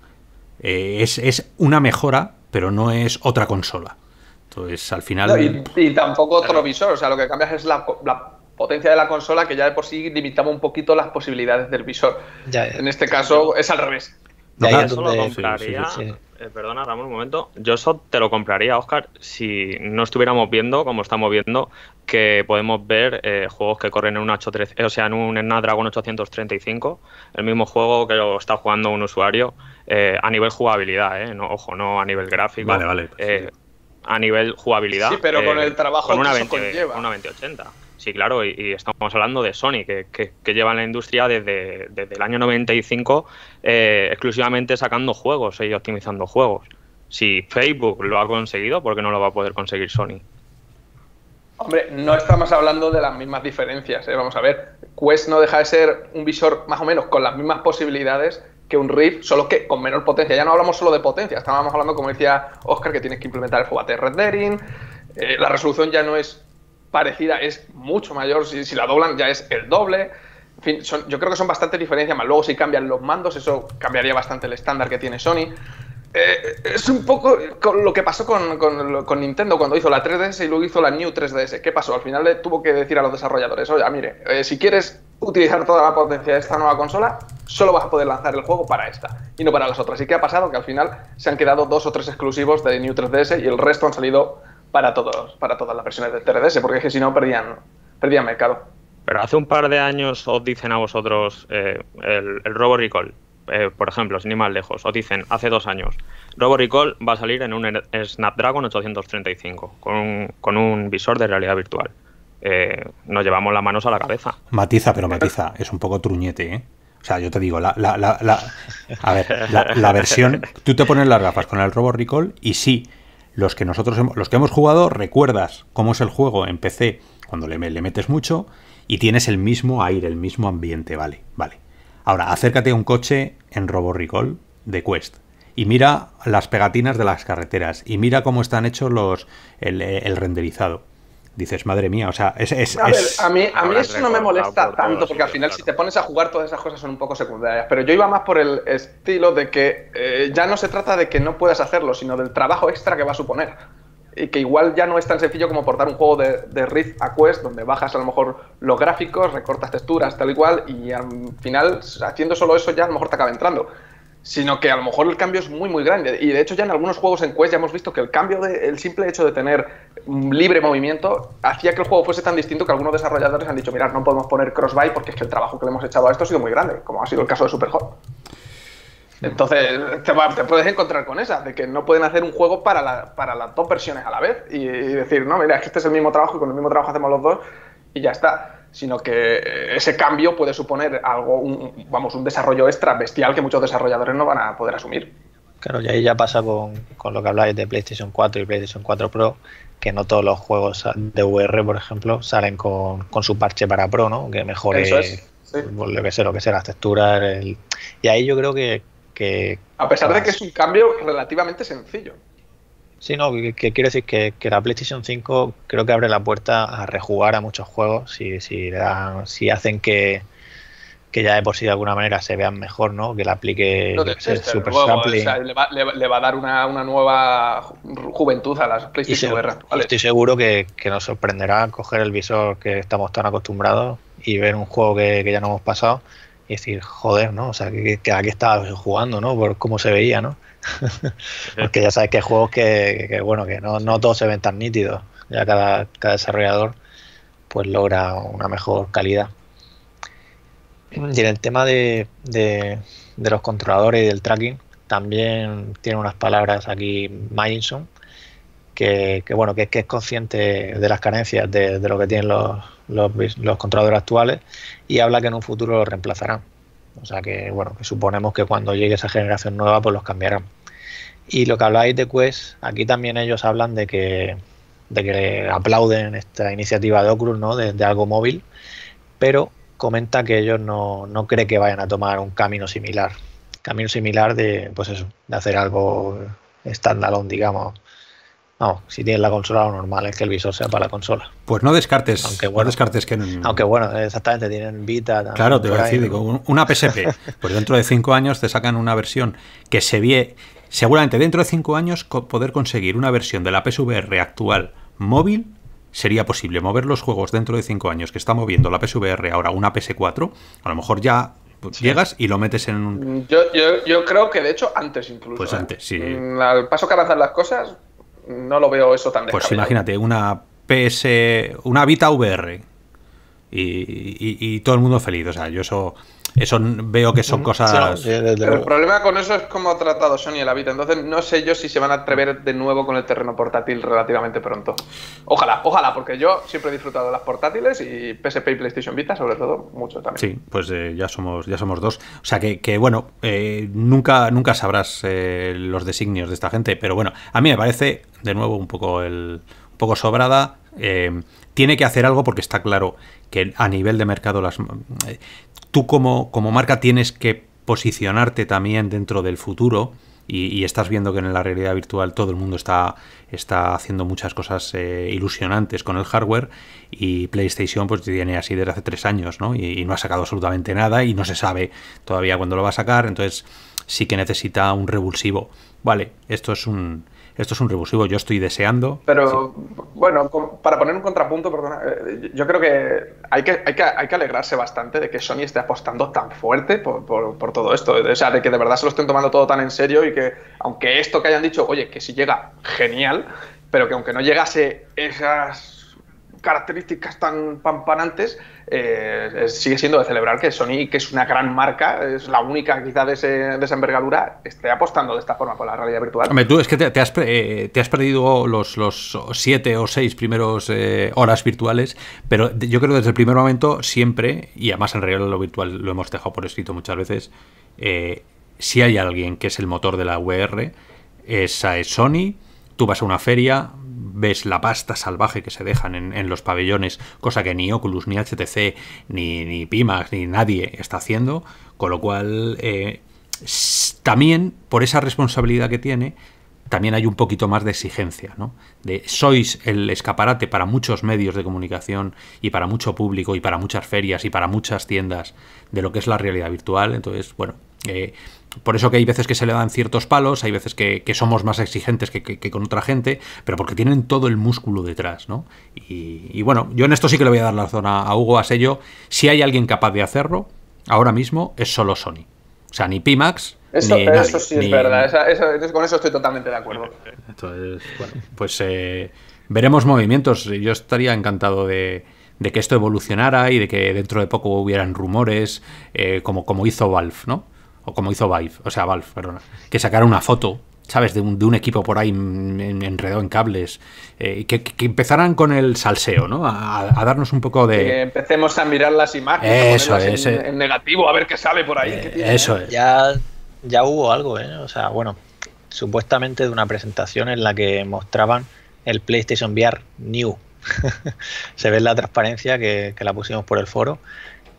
Eh, es una mejora, pero no es otra consola al final. y, tampoco otro visor, o sea, lo que cambias es la, potencia de la consola, que ya de por sí limitamos un poquito las posibilidades del visor. Ya, En este caso, es al revés. perdona, Ramón, un momento. Yo eso te lo compraría, Oscar, si no estuviéramos viendo, como estamos viendo, que podemos ver eh, juegos que corren en un h eh, o sea, en un Snapdragon 835, el mismo juego que lo está jugando un usuario, eh, a nivel jugabilidad, no, ojo, no a nivel gráfico. Vale, vale. Pues a nivel jugabilidad. Sí, pero con eh, el trabajo una que una 2080. Sí, claro, y, estamos hablando de Sony, que, lleva en la industria desde, el año 95 eh, exclusivamente sacando juegos y optimizando juegos. Si Facebook lo ha conseguido, ¿por qué no lo va a poder conseguir Sony? Hombre, no estamos hablando de las mismas diferencias. Eh, vamos a ver, Quest no deja de ser un visor más o menos con las mismas posibilidades que un Rift, solo que con menor potencia. Ya no hablamos solo de potencia, estábamos hablando, como decía Oscar, que tienes que implementar el Fogate Rendering. Eh, la resolución ya no es parecida, es mucho mayor. Si, la doblan, ya es el doble. En fin, yo creo que son bastante diferencias. Más luego, si cambian los mandos, eso cambiaría bastante el estándar que tiene Sony. Eh, es un poco lo que pasó con, Nintendo cuando hizo la 3DS y luego hizo la New 3DS. ¿Qué pasó? Al final le tuvo que decir a los desarrolladores, oye, mire, eh, si quieres utilizar toda la potencia de esta nueva consola, solo vas a poder lanzar el juego para esta y no para las otras. ¿Y qué ha pasado? Que al final se han quedado dos o tres exclusivos de New 3DS y el resto han salido para, todos, para todas las versiones de 3DS, porque es que si no perdían, perdían mercado. Pero hace un par de años os dicen a vosotros eh, el, Robo Recall, eh, por ejemplo, sin ir más lejos, os dicen hace dos años, Robo Recall va a salir en un Snapdragon 835 con un visor de realidad virtual. Eh, nos llevamos las manos a la cabeza. Matiza, pero matiza, es un poco truñete, ¿eh? O sea, yo te digo, la, a ver, la, versión, tú te pones las gafas con el robo Recall y sí, los que nosotros hemos, los que hemos jugado recuerdas cómo es el juego en PC cuando le, metes mucho y tienes el mismo aire, el mismo ambiente, vale, vale. Ahora, acércate a un coche en robo Recall de Quest y mira las pegatinas de las carreteras y mira cómo están hechos los el renderizado dices, madre mía, o sea, es... a, mí, a mí eso no me molesta tanto, porque al final si te pones a jugar todas esas cosas son un poco secundarias, pero yo iba más por el estilo de que eh, ya no se trata de que no puedas hacerlo, sino del trabajo extra que va a suponer. Y que igual ya no es tan sencillo como portar un juego de, de Rift a Quest, donde bajas a lo mejor los gráficos, recortas texturas, tal y cual, y al final, haciendo solo eso ya a lo mejor te acaba entrando sino que a lo mejor el cambio es muy, muy grande. Y de hecho ya en algunos juegos en Quest ya hemos visto que el cambio, de, el simple hecho de tener libre movimiento, hacía que el juego fuese tan distinto que algunos desarrolladores han dicho, mirad, no podemos poner cross by porque es que el trabajo que le hemos echado a esto ha sido muy grande, como ha sido el caso de Superhot. Entonces te, puedes encontrar con esa, de que no pueden hacer un juego para, las dos versiones a la vez y, decir, no, mira, es que este es el mismo trabajo y con el mismo trabajo hacemos los dos y ya está sino que ese cambio puede suponer algo, un, vamos, un desarrollo extra bestial que muchos desarrolladores no van a poder asumir. Claro, y ahí ya pasa con, lo que habláis de PlayStation 4 y PlayStation 4 Pro, que no todos los juegos de VR, por ejemplo, salen con, su parche para Pro, ¿no? Que mejore Eso es, lo pues, que lo que sea, las texturas. Y ahí yo creo que... a pesar de que es un cambio relativamente sencillo. Sí, no, que, quiero decir que, la PlayStation 5 creo que abre la puerta a rejugar a muchos juegos si, si, si hacen que, ya de por sí de alguna manera se vean mejor, ¿no? Que la aplique super o sea, le, va, a dar una, una nueva juventud a las PlayStation Estoy seguro que, nos sorprenderá coger el visor que estamos tan acostumbrados y ver un juego que, ya no hemos pasado y decir, joder, ¿no? O sea, que, que aquí estaba jugando, ¿no? Por cómo se veía, ¿no? Porque ya sabes que hay juegos que, bueno, que no, todos se ven tan nítidos. Ya cada, cada desarrollador pues logra una mejor calidad. Y en el tema de, los controladores y del tracking, también tiene unas palabras aquí Mindson que, bueno, que, es consciente de las carencias de, lo que tienen los, controladores actuales y habla que en un futuro lo reemplazarán. O sea que, bueno, que suponemos que cuando llegue esa generación nueva, pues los cambiarán. Y lo que habláis de Quest, aquí también ellos hablan de que, que aplauden esta iniciativa de Oculus, ¿no? De, algo móvil, pero comenta que ellos no, no creen que vayan a tomar un camino similar. Camino similar de, pues eso, de hacer algo standalone, digamos. No, si tienes la consola, lo normal es que el visor sea para la consola. Pues no descartes. Aunque bueno, descartes que. Aunque bueno, exactamente, tienen Vita. claro, te voy a decir, digo, una PSP. pues dentro de cinco años te sacan una versión que se ve. Seguramente dentro de cinco años poder conseguir una versión de la PSVR actual móvil sería posible. Mover los juegos dentro de cinco años que está moviendo la PSVR ahora una PS4, a lo mejor ya llegas y lo metes en un. Yo, yo, creo que de hecho antes incluso. Pues ¿eh? antes, sí. Mm, al paso que avanzan las cosas, no lo veo eso tan Pues imagínate, una PS, una Vita VR y, y todo el mundo feliz. O sea, yo eso eso veo que son cosas. el problema con eso es cómo ha tratado Sony el vida, Entonces, no sé yo si se van a atrever de nuevo con el terreno portátil relativamente pronto. Ojalá, ojalá, porque yo siempre he disfrutado de las portátiles y PSP y PlayStation Vita, sobre todo, mucho también. Sí, pues eh, ya somos ya somos dos. O sea que, bueno, eh, nunca, nunca sabrás eh, los designios de esta gente, pero bueno, a mí me parece, de nuevo, un poco, el, un poco sobrada. tiene que hacer algo porque está claro que a nivel de mercado las tú como, como marca tienes que posicionarte también dentro del futuro y, estás viendo que en la realidad virtual todo el mundo está, está haciendo muchas cosas eh, ilusionantes con el hardware y PlayStation pues tiene así desde hace tres años ¿no? Y, y no ha sacado absolutamente nada y no se sabe todavía cuándo lo va a sacar, entonces sí que necesita un revulsivo. Vale, esto es un, esto es un revulsivo, yo estoy deseando. Pero bueno, para poner un contrapunto, perdona, eh, yo creo que hay que, hay que, alegrarse bastante de que Sony esté apostando tan fuerte por, por, todo esto, o sea, de que de verdad se lo estén tomando todo tan en serio y que aunque esto que hayan dicho, oye, que si llega, genial, pero que aunque no llegase esas características tan pampanantes, eh, eh, sigue siendo de celebrar que Sony, que es una gran marca, es la única quizá de, esa envergadura, esté apostando de esta forma por la realidad virtual. Hombre, tú es que te, has, eh, te has, perdido los, siete o seis primeros horas virtuales, pero yo creo desde el primer momento siempre, y además en realidad lo virtual lo hemos dejado por escrito muchas veces, si hay alguien que es el motor de la VR, esa es Sony, tú vas a una feria, ves la pasta salvaje que se dejan en, en los pabellones, cosa que ni Oculus, ni HTC, ni, ni Pimax, ni nadie está haciendo, con lo cual eh, también por esa responsabilidad que tiene, también hay un poquito más de exigencia, ¿no? De sois el escaparate para muchos medios de comunicación y para mucho público y para muchas ferias y para muchas tiendas de lo que es la realidad virtual. Entonces, bueno, eh, por eso que hay veces que se le dan ciertos palos, hay veces que, somos más exigentes que, con otra gente, pero porque tienen todo el músculo detrás, ¿no? Y, bueno, yo en esto sí que le voy a dar la zona a Hugo a sello, Si hay alguien capaz de hacerlo, ahora mismo es solo Sony. O sea, ni Pimax. Eso, sí es verdad, con eso estoy totalmente de acuerdo. Entonces, bueno, pues eh, veremos movimientos. Yo estaría encantado de, que esto evolucionara y de que dentro de poco hubieran rumores, eh, como, como hizo Valve, ¿no? como hizo Valve, o sea, Valve, perdona, que sacara una foto, ¿sabes? De un, equipo por ahí enredado en cables, eh, que, empezaran con el salseo, ¿no? A, darnos un poco de... Que empecemos a mirar las imágenes eh. en, negativo, a ver qué sale por ahí. eso ¿eh? Ya, ya hubo algo, ¿eh? O sea, bueno, supuestamente de una presentación en la que mostraban el PlayStation VR New. Se ve la transparencia que, que la pusimos por el foro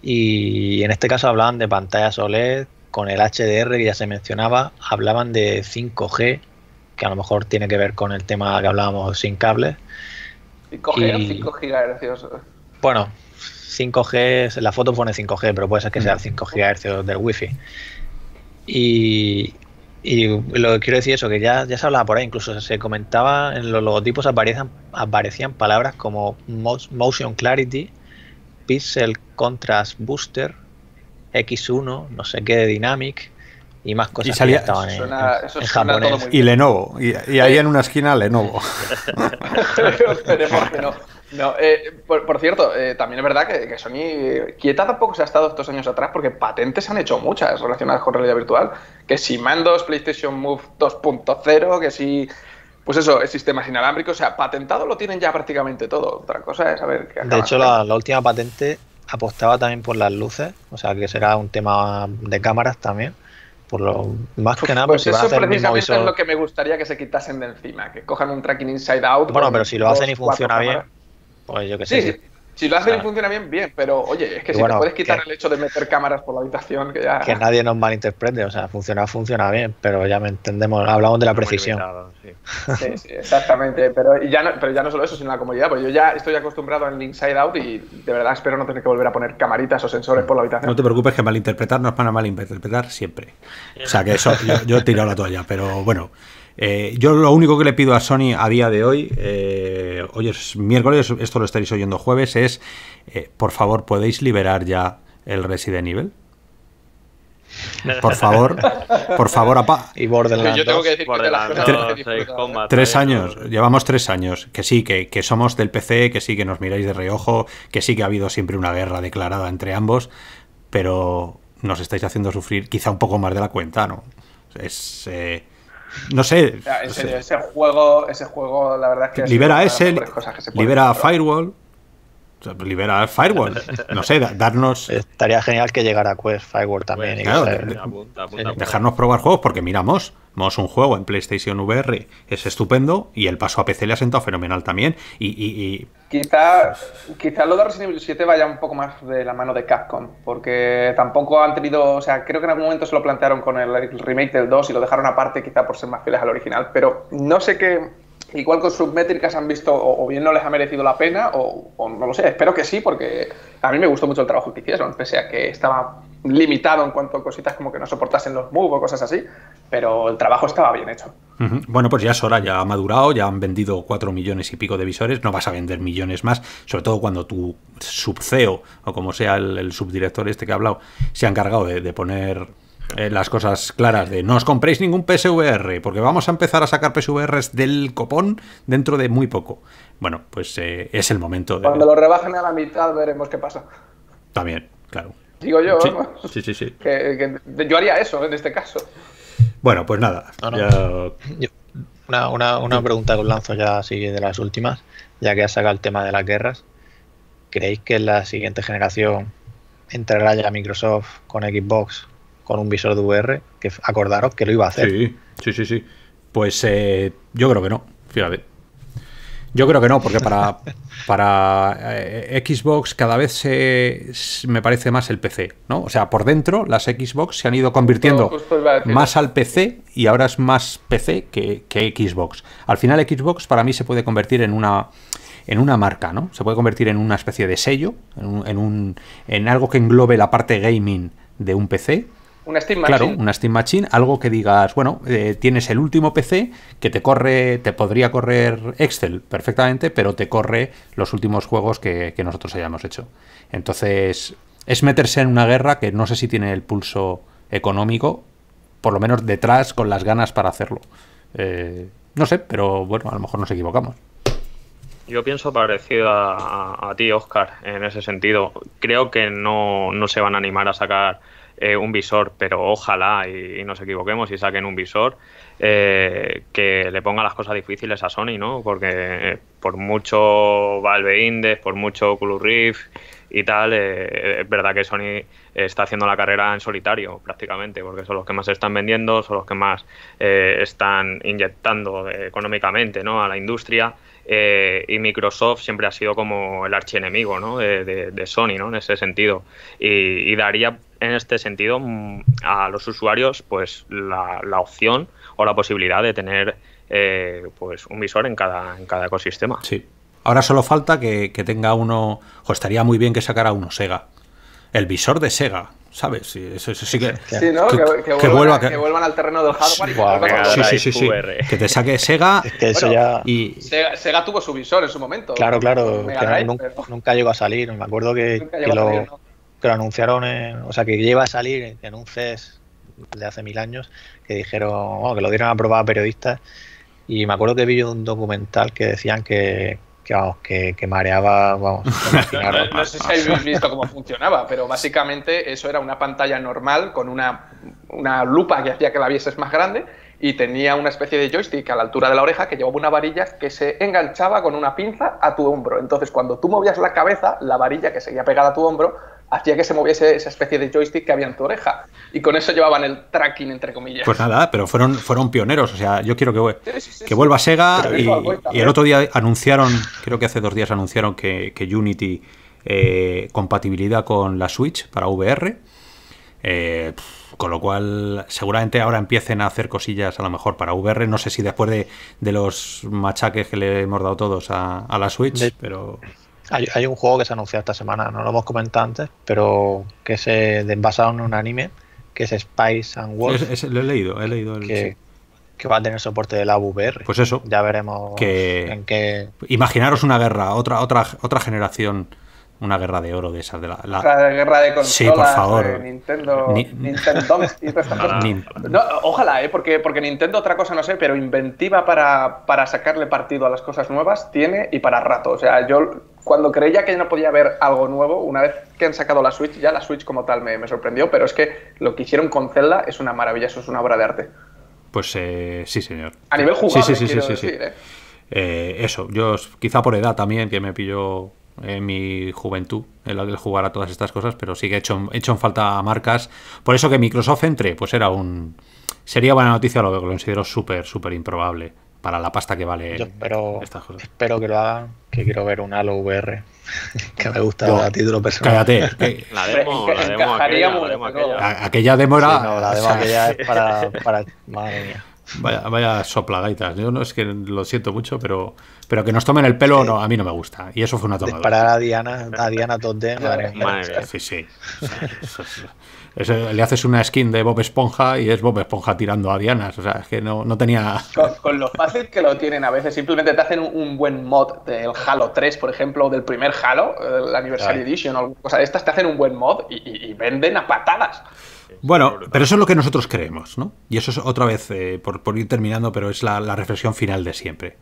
y en este caso hablaban de pantallas OLED con el HDR que ya se mencionaba, hablaban de 5G, que a lo mejor tiene que ver con el tema que hablábamos sin cables. 5G 5 GHz Bueno, 5G, la foto pone 5G, pero puede ser que sea 5 mm. GHz del wifi. Y, y lo que quiero decir es que ya, ya se hablaba por ahí, incluso se comentaba en los logotipos aparecían palabras como Motion Clarity, Pixel Contrast Booster, X1, no sé qué Dynamic y más cosas y Y Lenovo, y, ahí en una esquina Lenovo. Esperemos que no. Eh, por, cierto, eh, también es verdad que, Sony quieta tampoco se ha estado estos años atrás porque patentes han hecho muchas relacionadas con realidad virtual. Que si mandos PlayStation Move 2.0, que si, pues eso, el sistema inalámbrico, o sea, patentado lo tienen ya prácticamente todo. Otra cosa es a ver qué De hecho, la, última patente apostaba también por las luces, o sea que será un tema de cámaras también. Por lo, más que pues nada, pues si eso a hacer precisamente es lo que me gustaría que se quitasen de encima, que cojan un tracking inside out. Bueno, pero si lo hacen y funciona bien, pues yo qué sé. sí. Si lo hacen y funciona bien, bien, pero oye, es que si bueno, puedes quitar el hecho de meter cámaras por la habitación, que ya. Que nadie nos malinterprete, o sea, funciona, funciona bien, pero ya me entendemos, hablamos de la precisión. sí. sí. exactamente, pero ya, no, pero ya no solo eso, sino la comodidad, porque yo ya estoy acostumbrado al Inside Out y de verdad espero no tener que volver a poner camaritas o sensores por la habitación. No te preocupes que malinterpretar nos van a malinterpretar siempre. O sea, que eso, yo, yo he tirado la toalla, pero bueno. Eh, yo lo único que le pido a Sony a día de hoy, eh, hoy es miércoles, esto lo estaréis oyendo jueves, es, eh, por favor, ¿podéis liberar ya el Resident Evil? Por favor, por favor, apá Y Yo tengo que decir tres, años, llevamos tres años. Que sí, que, somos del PC, que sí, que nos miráis de reojo, que sí que ha habido siempre una guerra declarada entre ambos, pero nos estáis haciendo sufrir quizá un poco más de la cuenta, ¿no? Es, no sé. ese juego, ese juego, la verdad es que. Libera ese, libera Firewall liberar Firewall. No sé, darnos. Estaría genial que llegara Quest Firewall también. Eh, dejarnos probar juegos, porque miramos, Moss, un juego en PlayStation VR es estupendo y el paso a PC le ha sentado fenomenal también. Y, y, y... Quizá, lo de Resident Evil 7 vaya un poco más de la mano de Capcom, porque tampoco han tenido. O sea, creo que en algún momento se lo plantearon con el remake del 2 y lo dejaron aparte, quizá por ser más fieles al original, pero no sé qué Igual con sus métricas han visto o, bien no les ha merecido la pena o, no lo sé. Espero que sí, porque a mí me gustó mucho el trabajo que hicieron, pese a que estaba limitado en cuanto a cositas como que no soportasen los moves o cosas así, pero el trabajo estaba bien hecho. Bueno, pues ya es hora, ya ha madurado, ya han vendido 4 millones y pico de visores, no vas a vender millones más, sobre todo cuando tu subceo o como sea el, subdirector este que ha hablado se ha encargado de poner eh, las cosas claras de no os compréis ningún PSVR, porque vamos a empezar a sacar PSVRs del copón dentro de muy poco. Bueno, pues eh, es el momento. De... Cuando lo rebajen a la mitad veremos qué pasa. También, claro. Digo yo, sí, sí. sí. yo haría eso en este caso. Bueno, pues nada. una, pregunta que os lanzo ya así de las últimas, ya que has sacado el tema de las guerras. ¿Creéis que la siguiente generación entrará ya Microsoft con Xbox con un visor de VR, que acordaros que lo iba a hacer. Sí, sí, sí, sí. Pues eh, yo creo que no, fíjate. Yo creo que no, porque para, para eh, eh, Xbox cada vez se, me parece más el PC, ¿no? O sea, por dentro las Xbox se han ido convirtiendo más al PC y ahora es más PC que, que, Xbox. Al final Xbox para mí se puede convertir en una en una marca, ¿no? Se puede convertir en una especie de sello, en, un, en, un, en algo que englobe la parte gaming de un PC una Steam Machine. Claro, una Steam Machine, algo que digas, bueno, eh, tienes el último PC que te corre, te podría correr Excel perfectamente, pero te corre los últimos juegos que, nosotros hayamos hecho. Entonces, es meterse en una guerra que no sé si tiene el pulso económico, por lo menos detrás con las ganas para hacerlo. Eh, no sé, pero bueno, a lo mejor nos equivocamos. Yo pienso parecido a, ti, Oscar, en ese sentido. Creo que no, no, se van a animar a sacar eh, un visor, pero ojalá y, nos equivoquemos y saquen un visor eh, que le ponga las cosas difíciles a Sony, ¿no? Porque eh, por mucho Valve Index, por mucho Oculus Rift y tal, es verdad que Sony está haciendo la carrera en solitario prácticamente, porque son los que más se están vendiendo, son los que más están inyectando económicamente ¿no? a la industria. Eh, y Microsoft siempre ha sido como el archienemigo ¿no? de, Sony ¿no? en ese sentido y, daría en este sentido mm, a los usuarios pues la, opción o la posibilidad de tener eh, pues un visor en cada, en cada ecosistema. Sí. Ahora solo falta que, que tenga uno, o estaría muy bien que sacara uno Sega. El visor de Sega, ¿Sabes? Eso, eso sí que. Sí, Que, vuelvan, que, vuelvan, al terreno del hardware. y sí, sí, sí, Que te saque Sega. y... Sega, tuvo su visor en su momento. Claro, claro. nunca, llegó a salir. Me acuerdo que, lo, que lo anunciaron. o sea, que lleva a salir, en un CES de hace mil años, que dijeron, que lo dieron a probar a periodistas. Y me acuerdo que vi un documental que decían que, que, que, mareaba, no, sé si habéis visto cómo funcionaba, pero básicamente eso era una pantalla normal con una, una lupa que hacía que la vieses más grande y tenía una especie de joystick a la altura de la oreja que llevaba una varilla que se enganchaba con una pinza a tu hombro. Entonces, cuando tú movías la cabeza, la varilla que seguía pegada a tu hombro hacía que se moviese esa especie de joystick que había en tu oreja. Y con eso llevaban el tracking, entre comillas. Pues nada, pero fueron, fueron pioneros. O sea, yo quiero que, que vuelva Sega. Y, el otro día anunciaron, creo que hace dos días anunciaron que, Unity, eh, compatibilidad con la Switch para VR. Eh, con lo cual, seguramente ahora empiecen a hacer cosillas a lo mejor para VR. No sé si después de, los machaques que le hemos dado todos a, la Switch, pero. Hay, un juego que se anunció esta semana, no lo hemos comentado antes, pero que se basado en un anime, que es Spice and Wolf. lo he leído, he leído el... Que, va a tener soporte de la VR. Pues eso. Ya veremos en Imaginaros una guerra, otra, otra, otra generación una guerra de oro de esas. De la, la... guerra de consolas. Sí, por favor. Eh, Nintendo. Nintendo ojalá, ¿eh? Porque, porque Nintendo, otra cosa no sé, pero inventiva para, para sacarle partido a las cosas nuevas tiene y para rato. O sea, yo cuando creía que ya no podía haber algo nuevo, una vez que han sacado la Switch, ya la Switch como tal me, sorprendió, pero es que lo que hicieron con Zelda es una maravilla, eso es una obra de arte. Pues eh, sí, señor. A nivel jugable, sí, eh. eso, yo quizá por edad también, que me pilló en mi juventud en la del jugar a todas estas cosas, pero sí que he hecho, he hecho en falta marcas. Por eso que Microsoft entre, pues era un. Sería buena noticia, lo que considero súper, súper improbable para la pasta que vale espero, Espero que lo hagan, que quiero ver un Halo VR. que me gusta a título personal. Cállate. la demo, la demo, aquella, demo aquella. la demo es para, para. Madre mía. Vaya, vaya soplagaitas. Yo no es que lo siento mucho, pero, pero que nos tomen el pelo no, a mí no me gusta. Y eso fue una toma. Para a Diana, a Diana donde. Sí, sí. le haces una skin de Bob Esponja y es Bob Esponja tirando a Diana. O sea, es que no, no tenía. Con, lo fácil que lo tienen a veces, simplemente te hacen un, buen mod del Halo 3, por ejemplo, del primer Halo, la Anniversary Edition o alguna de estas, te hacen un buen mod y venden a patadas. Bueno, pero eso es lo que nosotros creemos, ¿no? Y eso es otra vez, eh, por, ir terminando, pero es la, reflexión final de siempre.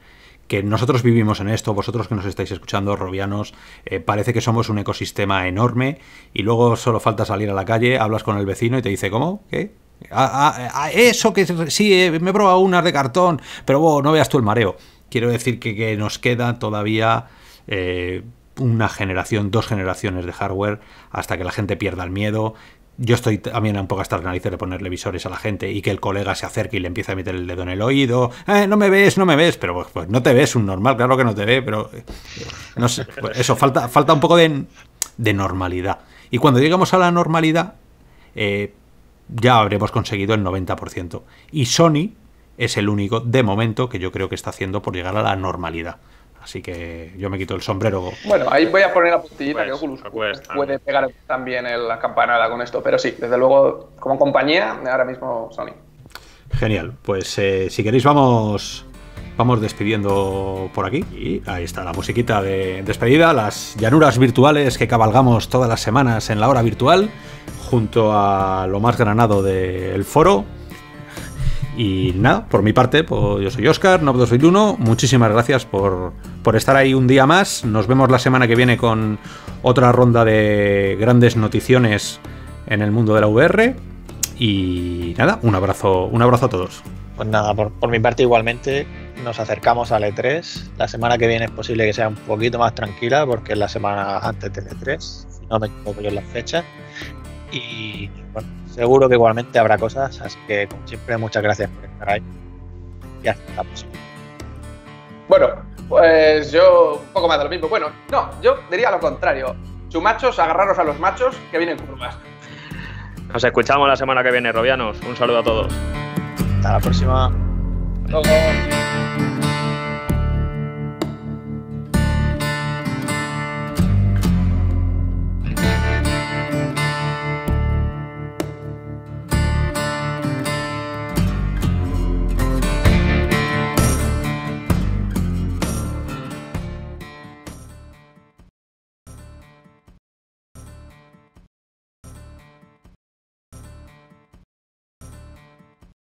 Que nosotros vivimos en esto, vosotros que nos estáis escuchando, robianos, eh, parece que somos un ecosistema enorme y luego solo falta salir a la calle, hablas con el vecino y te dice, ¿cómo? ¿Qué? Ah, ah, ah, eso que sí, eh, me he probado unas de cartón, pero no veas tú el mareo. Quiero decir que, que nos queda todavía una generación, dos generaciones de hardware hasta que la gente pierda el miedo, yo estoy también un poco hasta el de ponerle visores a la gente y que el colega se acerque y le empiece a meter el dedo en el oído. Eh, no me ves, no me ves, pero pues, pues, no te ves, un normal, claro que no te ve, pero eh, pues, eso, falta, falta un poco de, normalidad. Y cuando llegamos a la normalidad, eh, ya habremos conseguido el 90%. Y Sony es el único, de momento, que yo creo que está haciendo por llegar a la normalidad. Así que yo me quito el sombrero. Bueno, ahí voy a poner la puntillita que pues, Oculus puede pegar también la campanada con esto, pero sí, desde luego, como compañía, ahora mismo Sony. Genial, pues eh, si queréis vamos, vamos despidiendo por aquí. Y ahí está la musiquita de despedida, las llanuras virtuales que cabalgamos todas las semanas en la hora virtual, junto a lo más granado del foro y nada, por mi parte, pues yo soy Oscar, nob 281 Muchísimas gracias por, por estar ahí un día más. Nos vemos la semana que viene con otra ronda de grandes noticiones en el mundo de la VR. Y nada, un abrazo, un abrazo a todos. Pues nada, por, mi parte igualmente nos acercamos al E3. La semana que viene es posible que sea un poquito más tranquila porque es la semana antes del E3. Si no me equivoco yo en las fechas. Y bueno, Seguro que igualmente habrá cosas, así que como siempre muchas gracias por estar ahí y hasta la próxima. Bueno, pues yo un poco más de lo mismo. Bueno, no, yo diría lo contrario. Chumachos, agarraros a los machos que vienen con más. Nos escuchamos la semana que viene, Robianos. Un saludo a todos. Hasta la próxima. luego.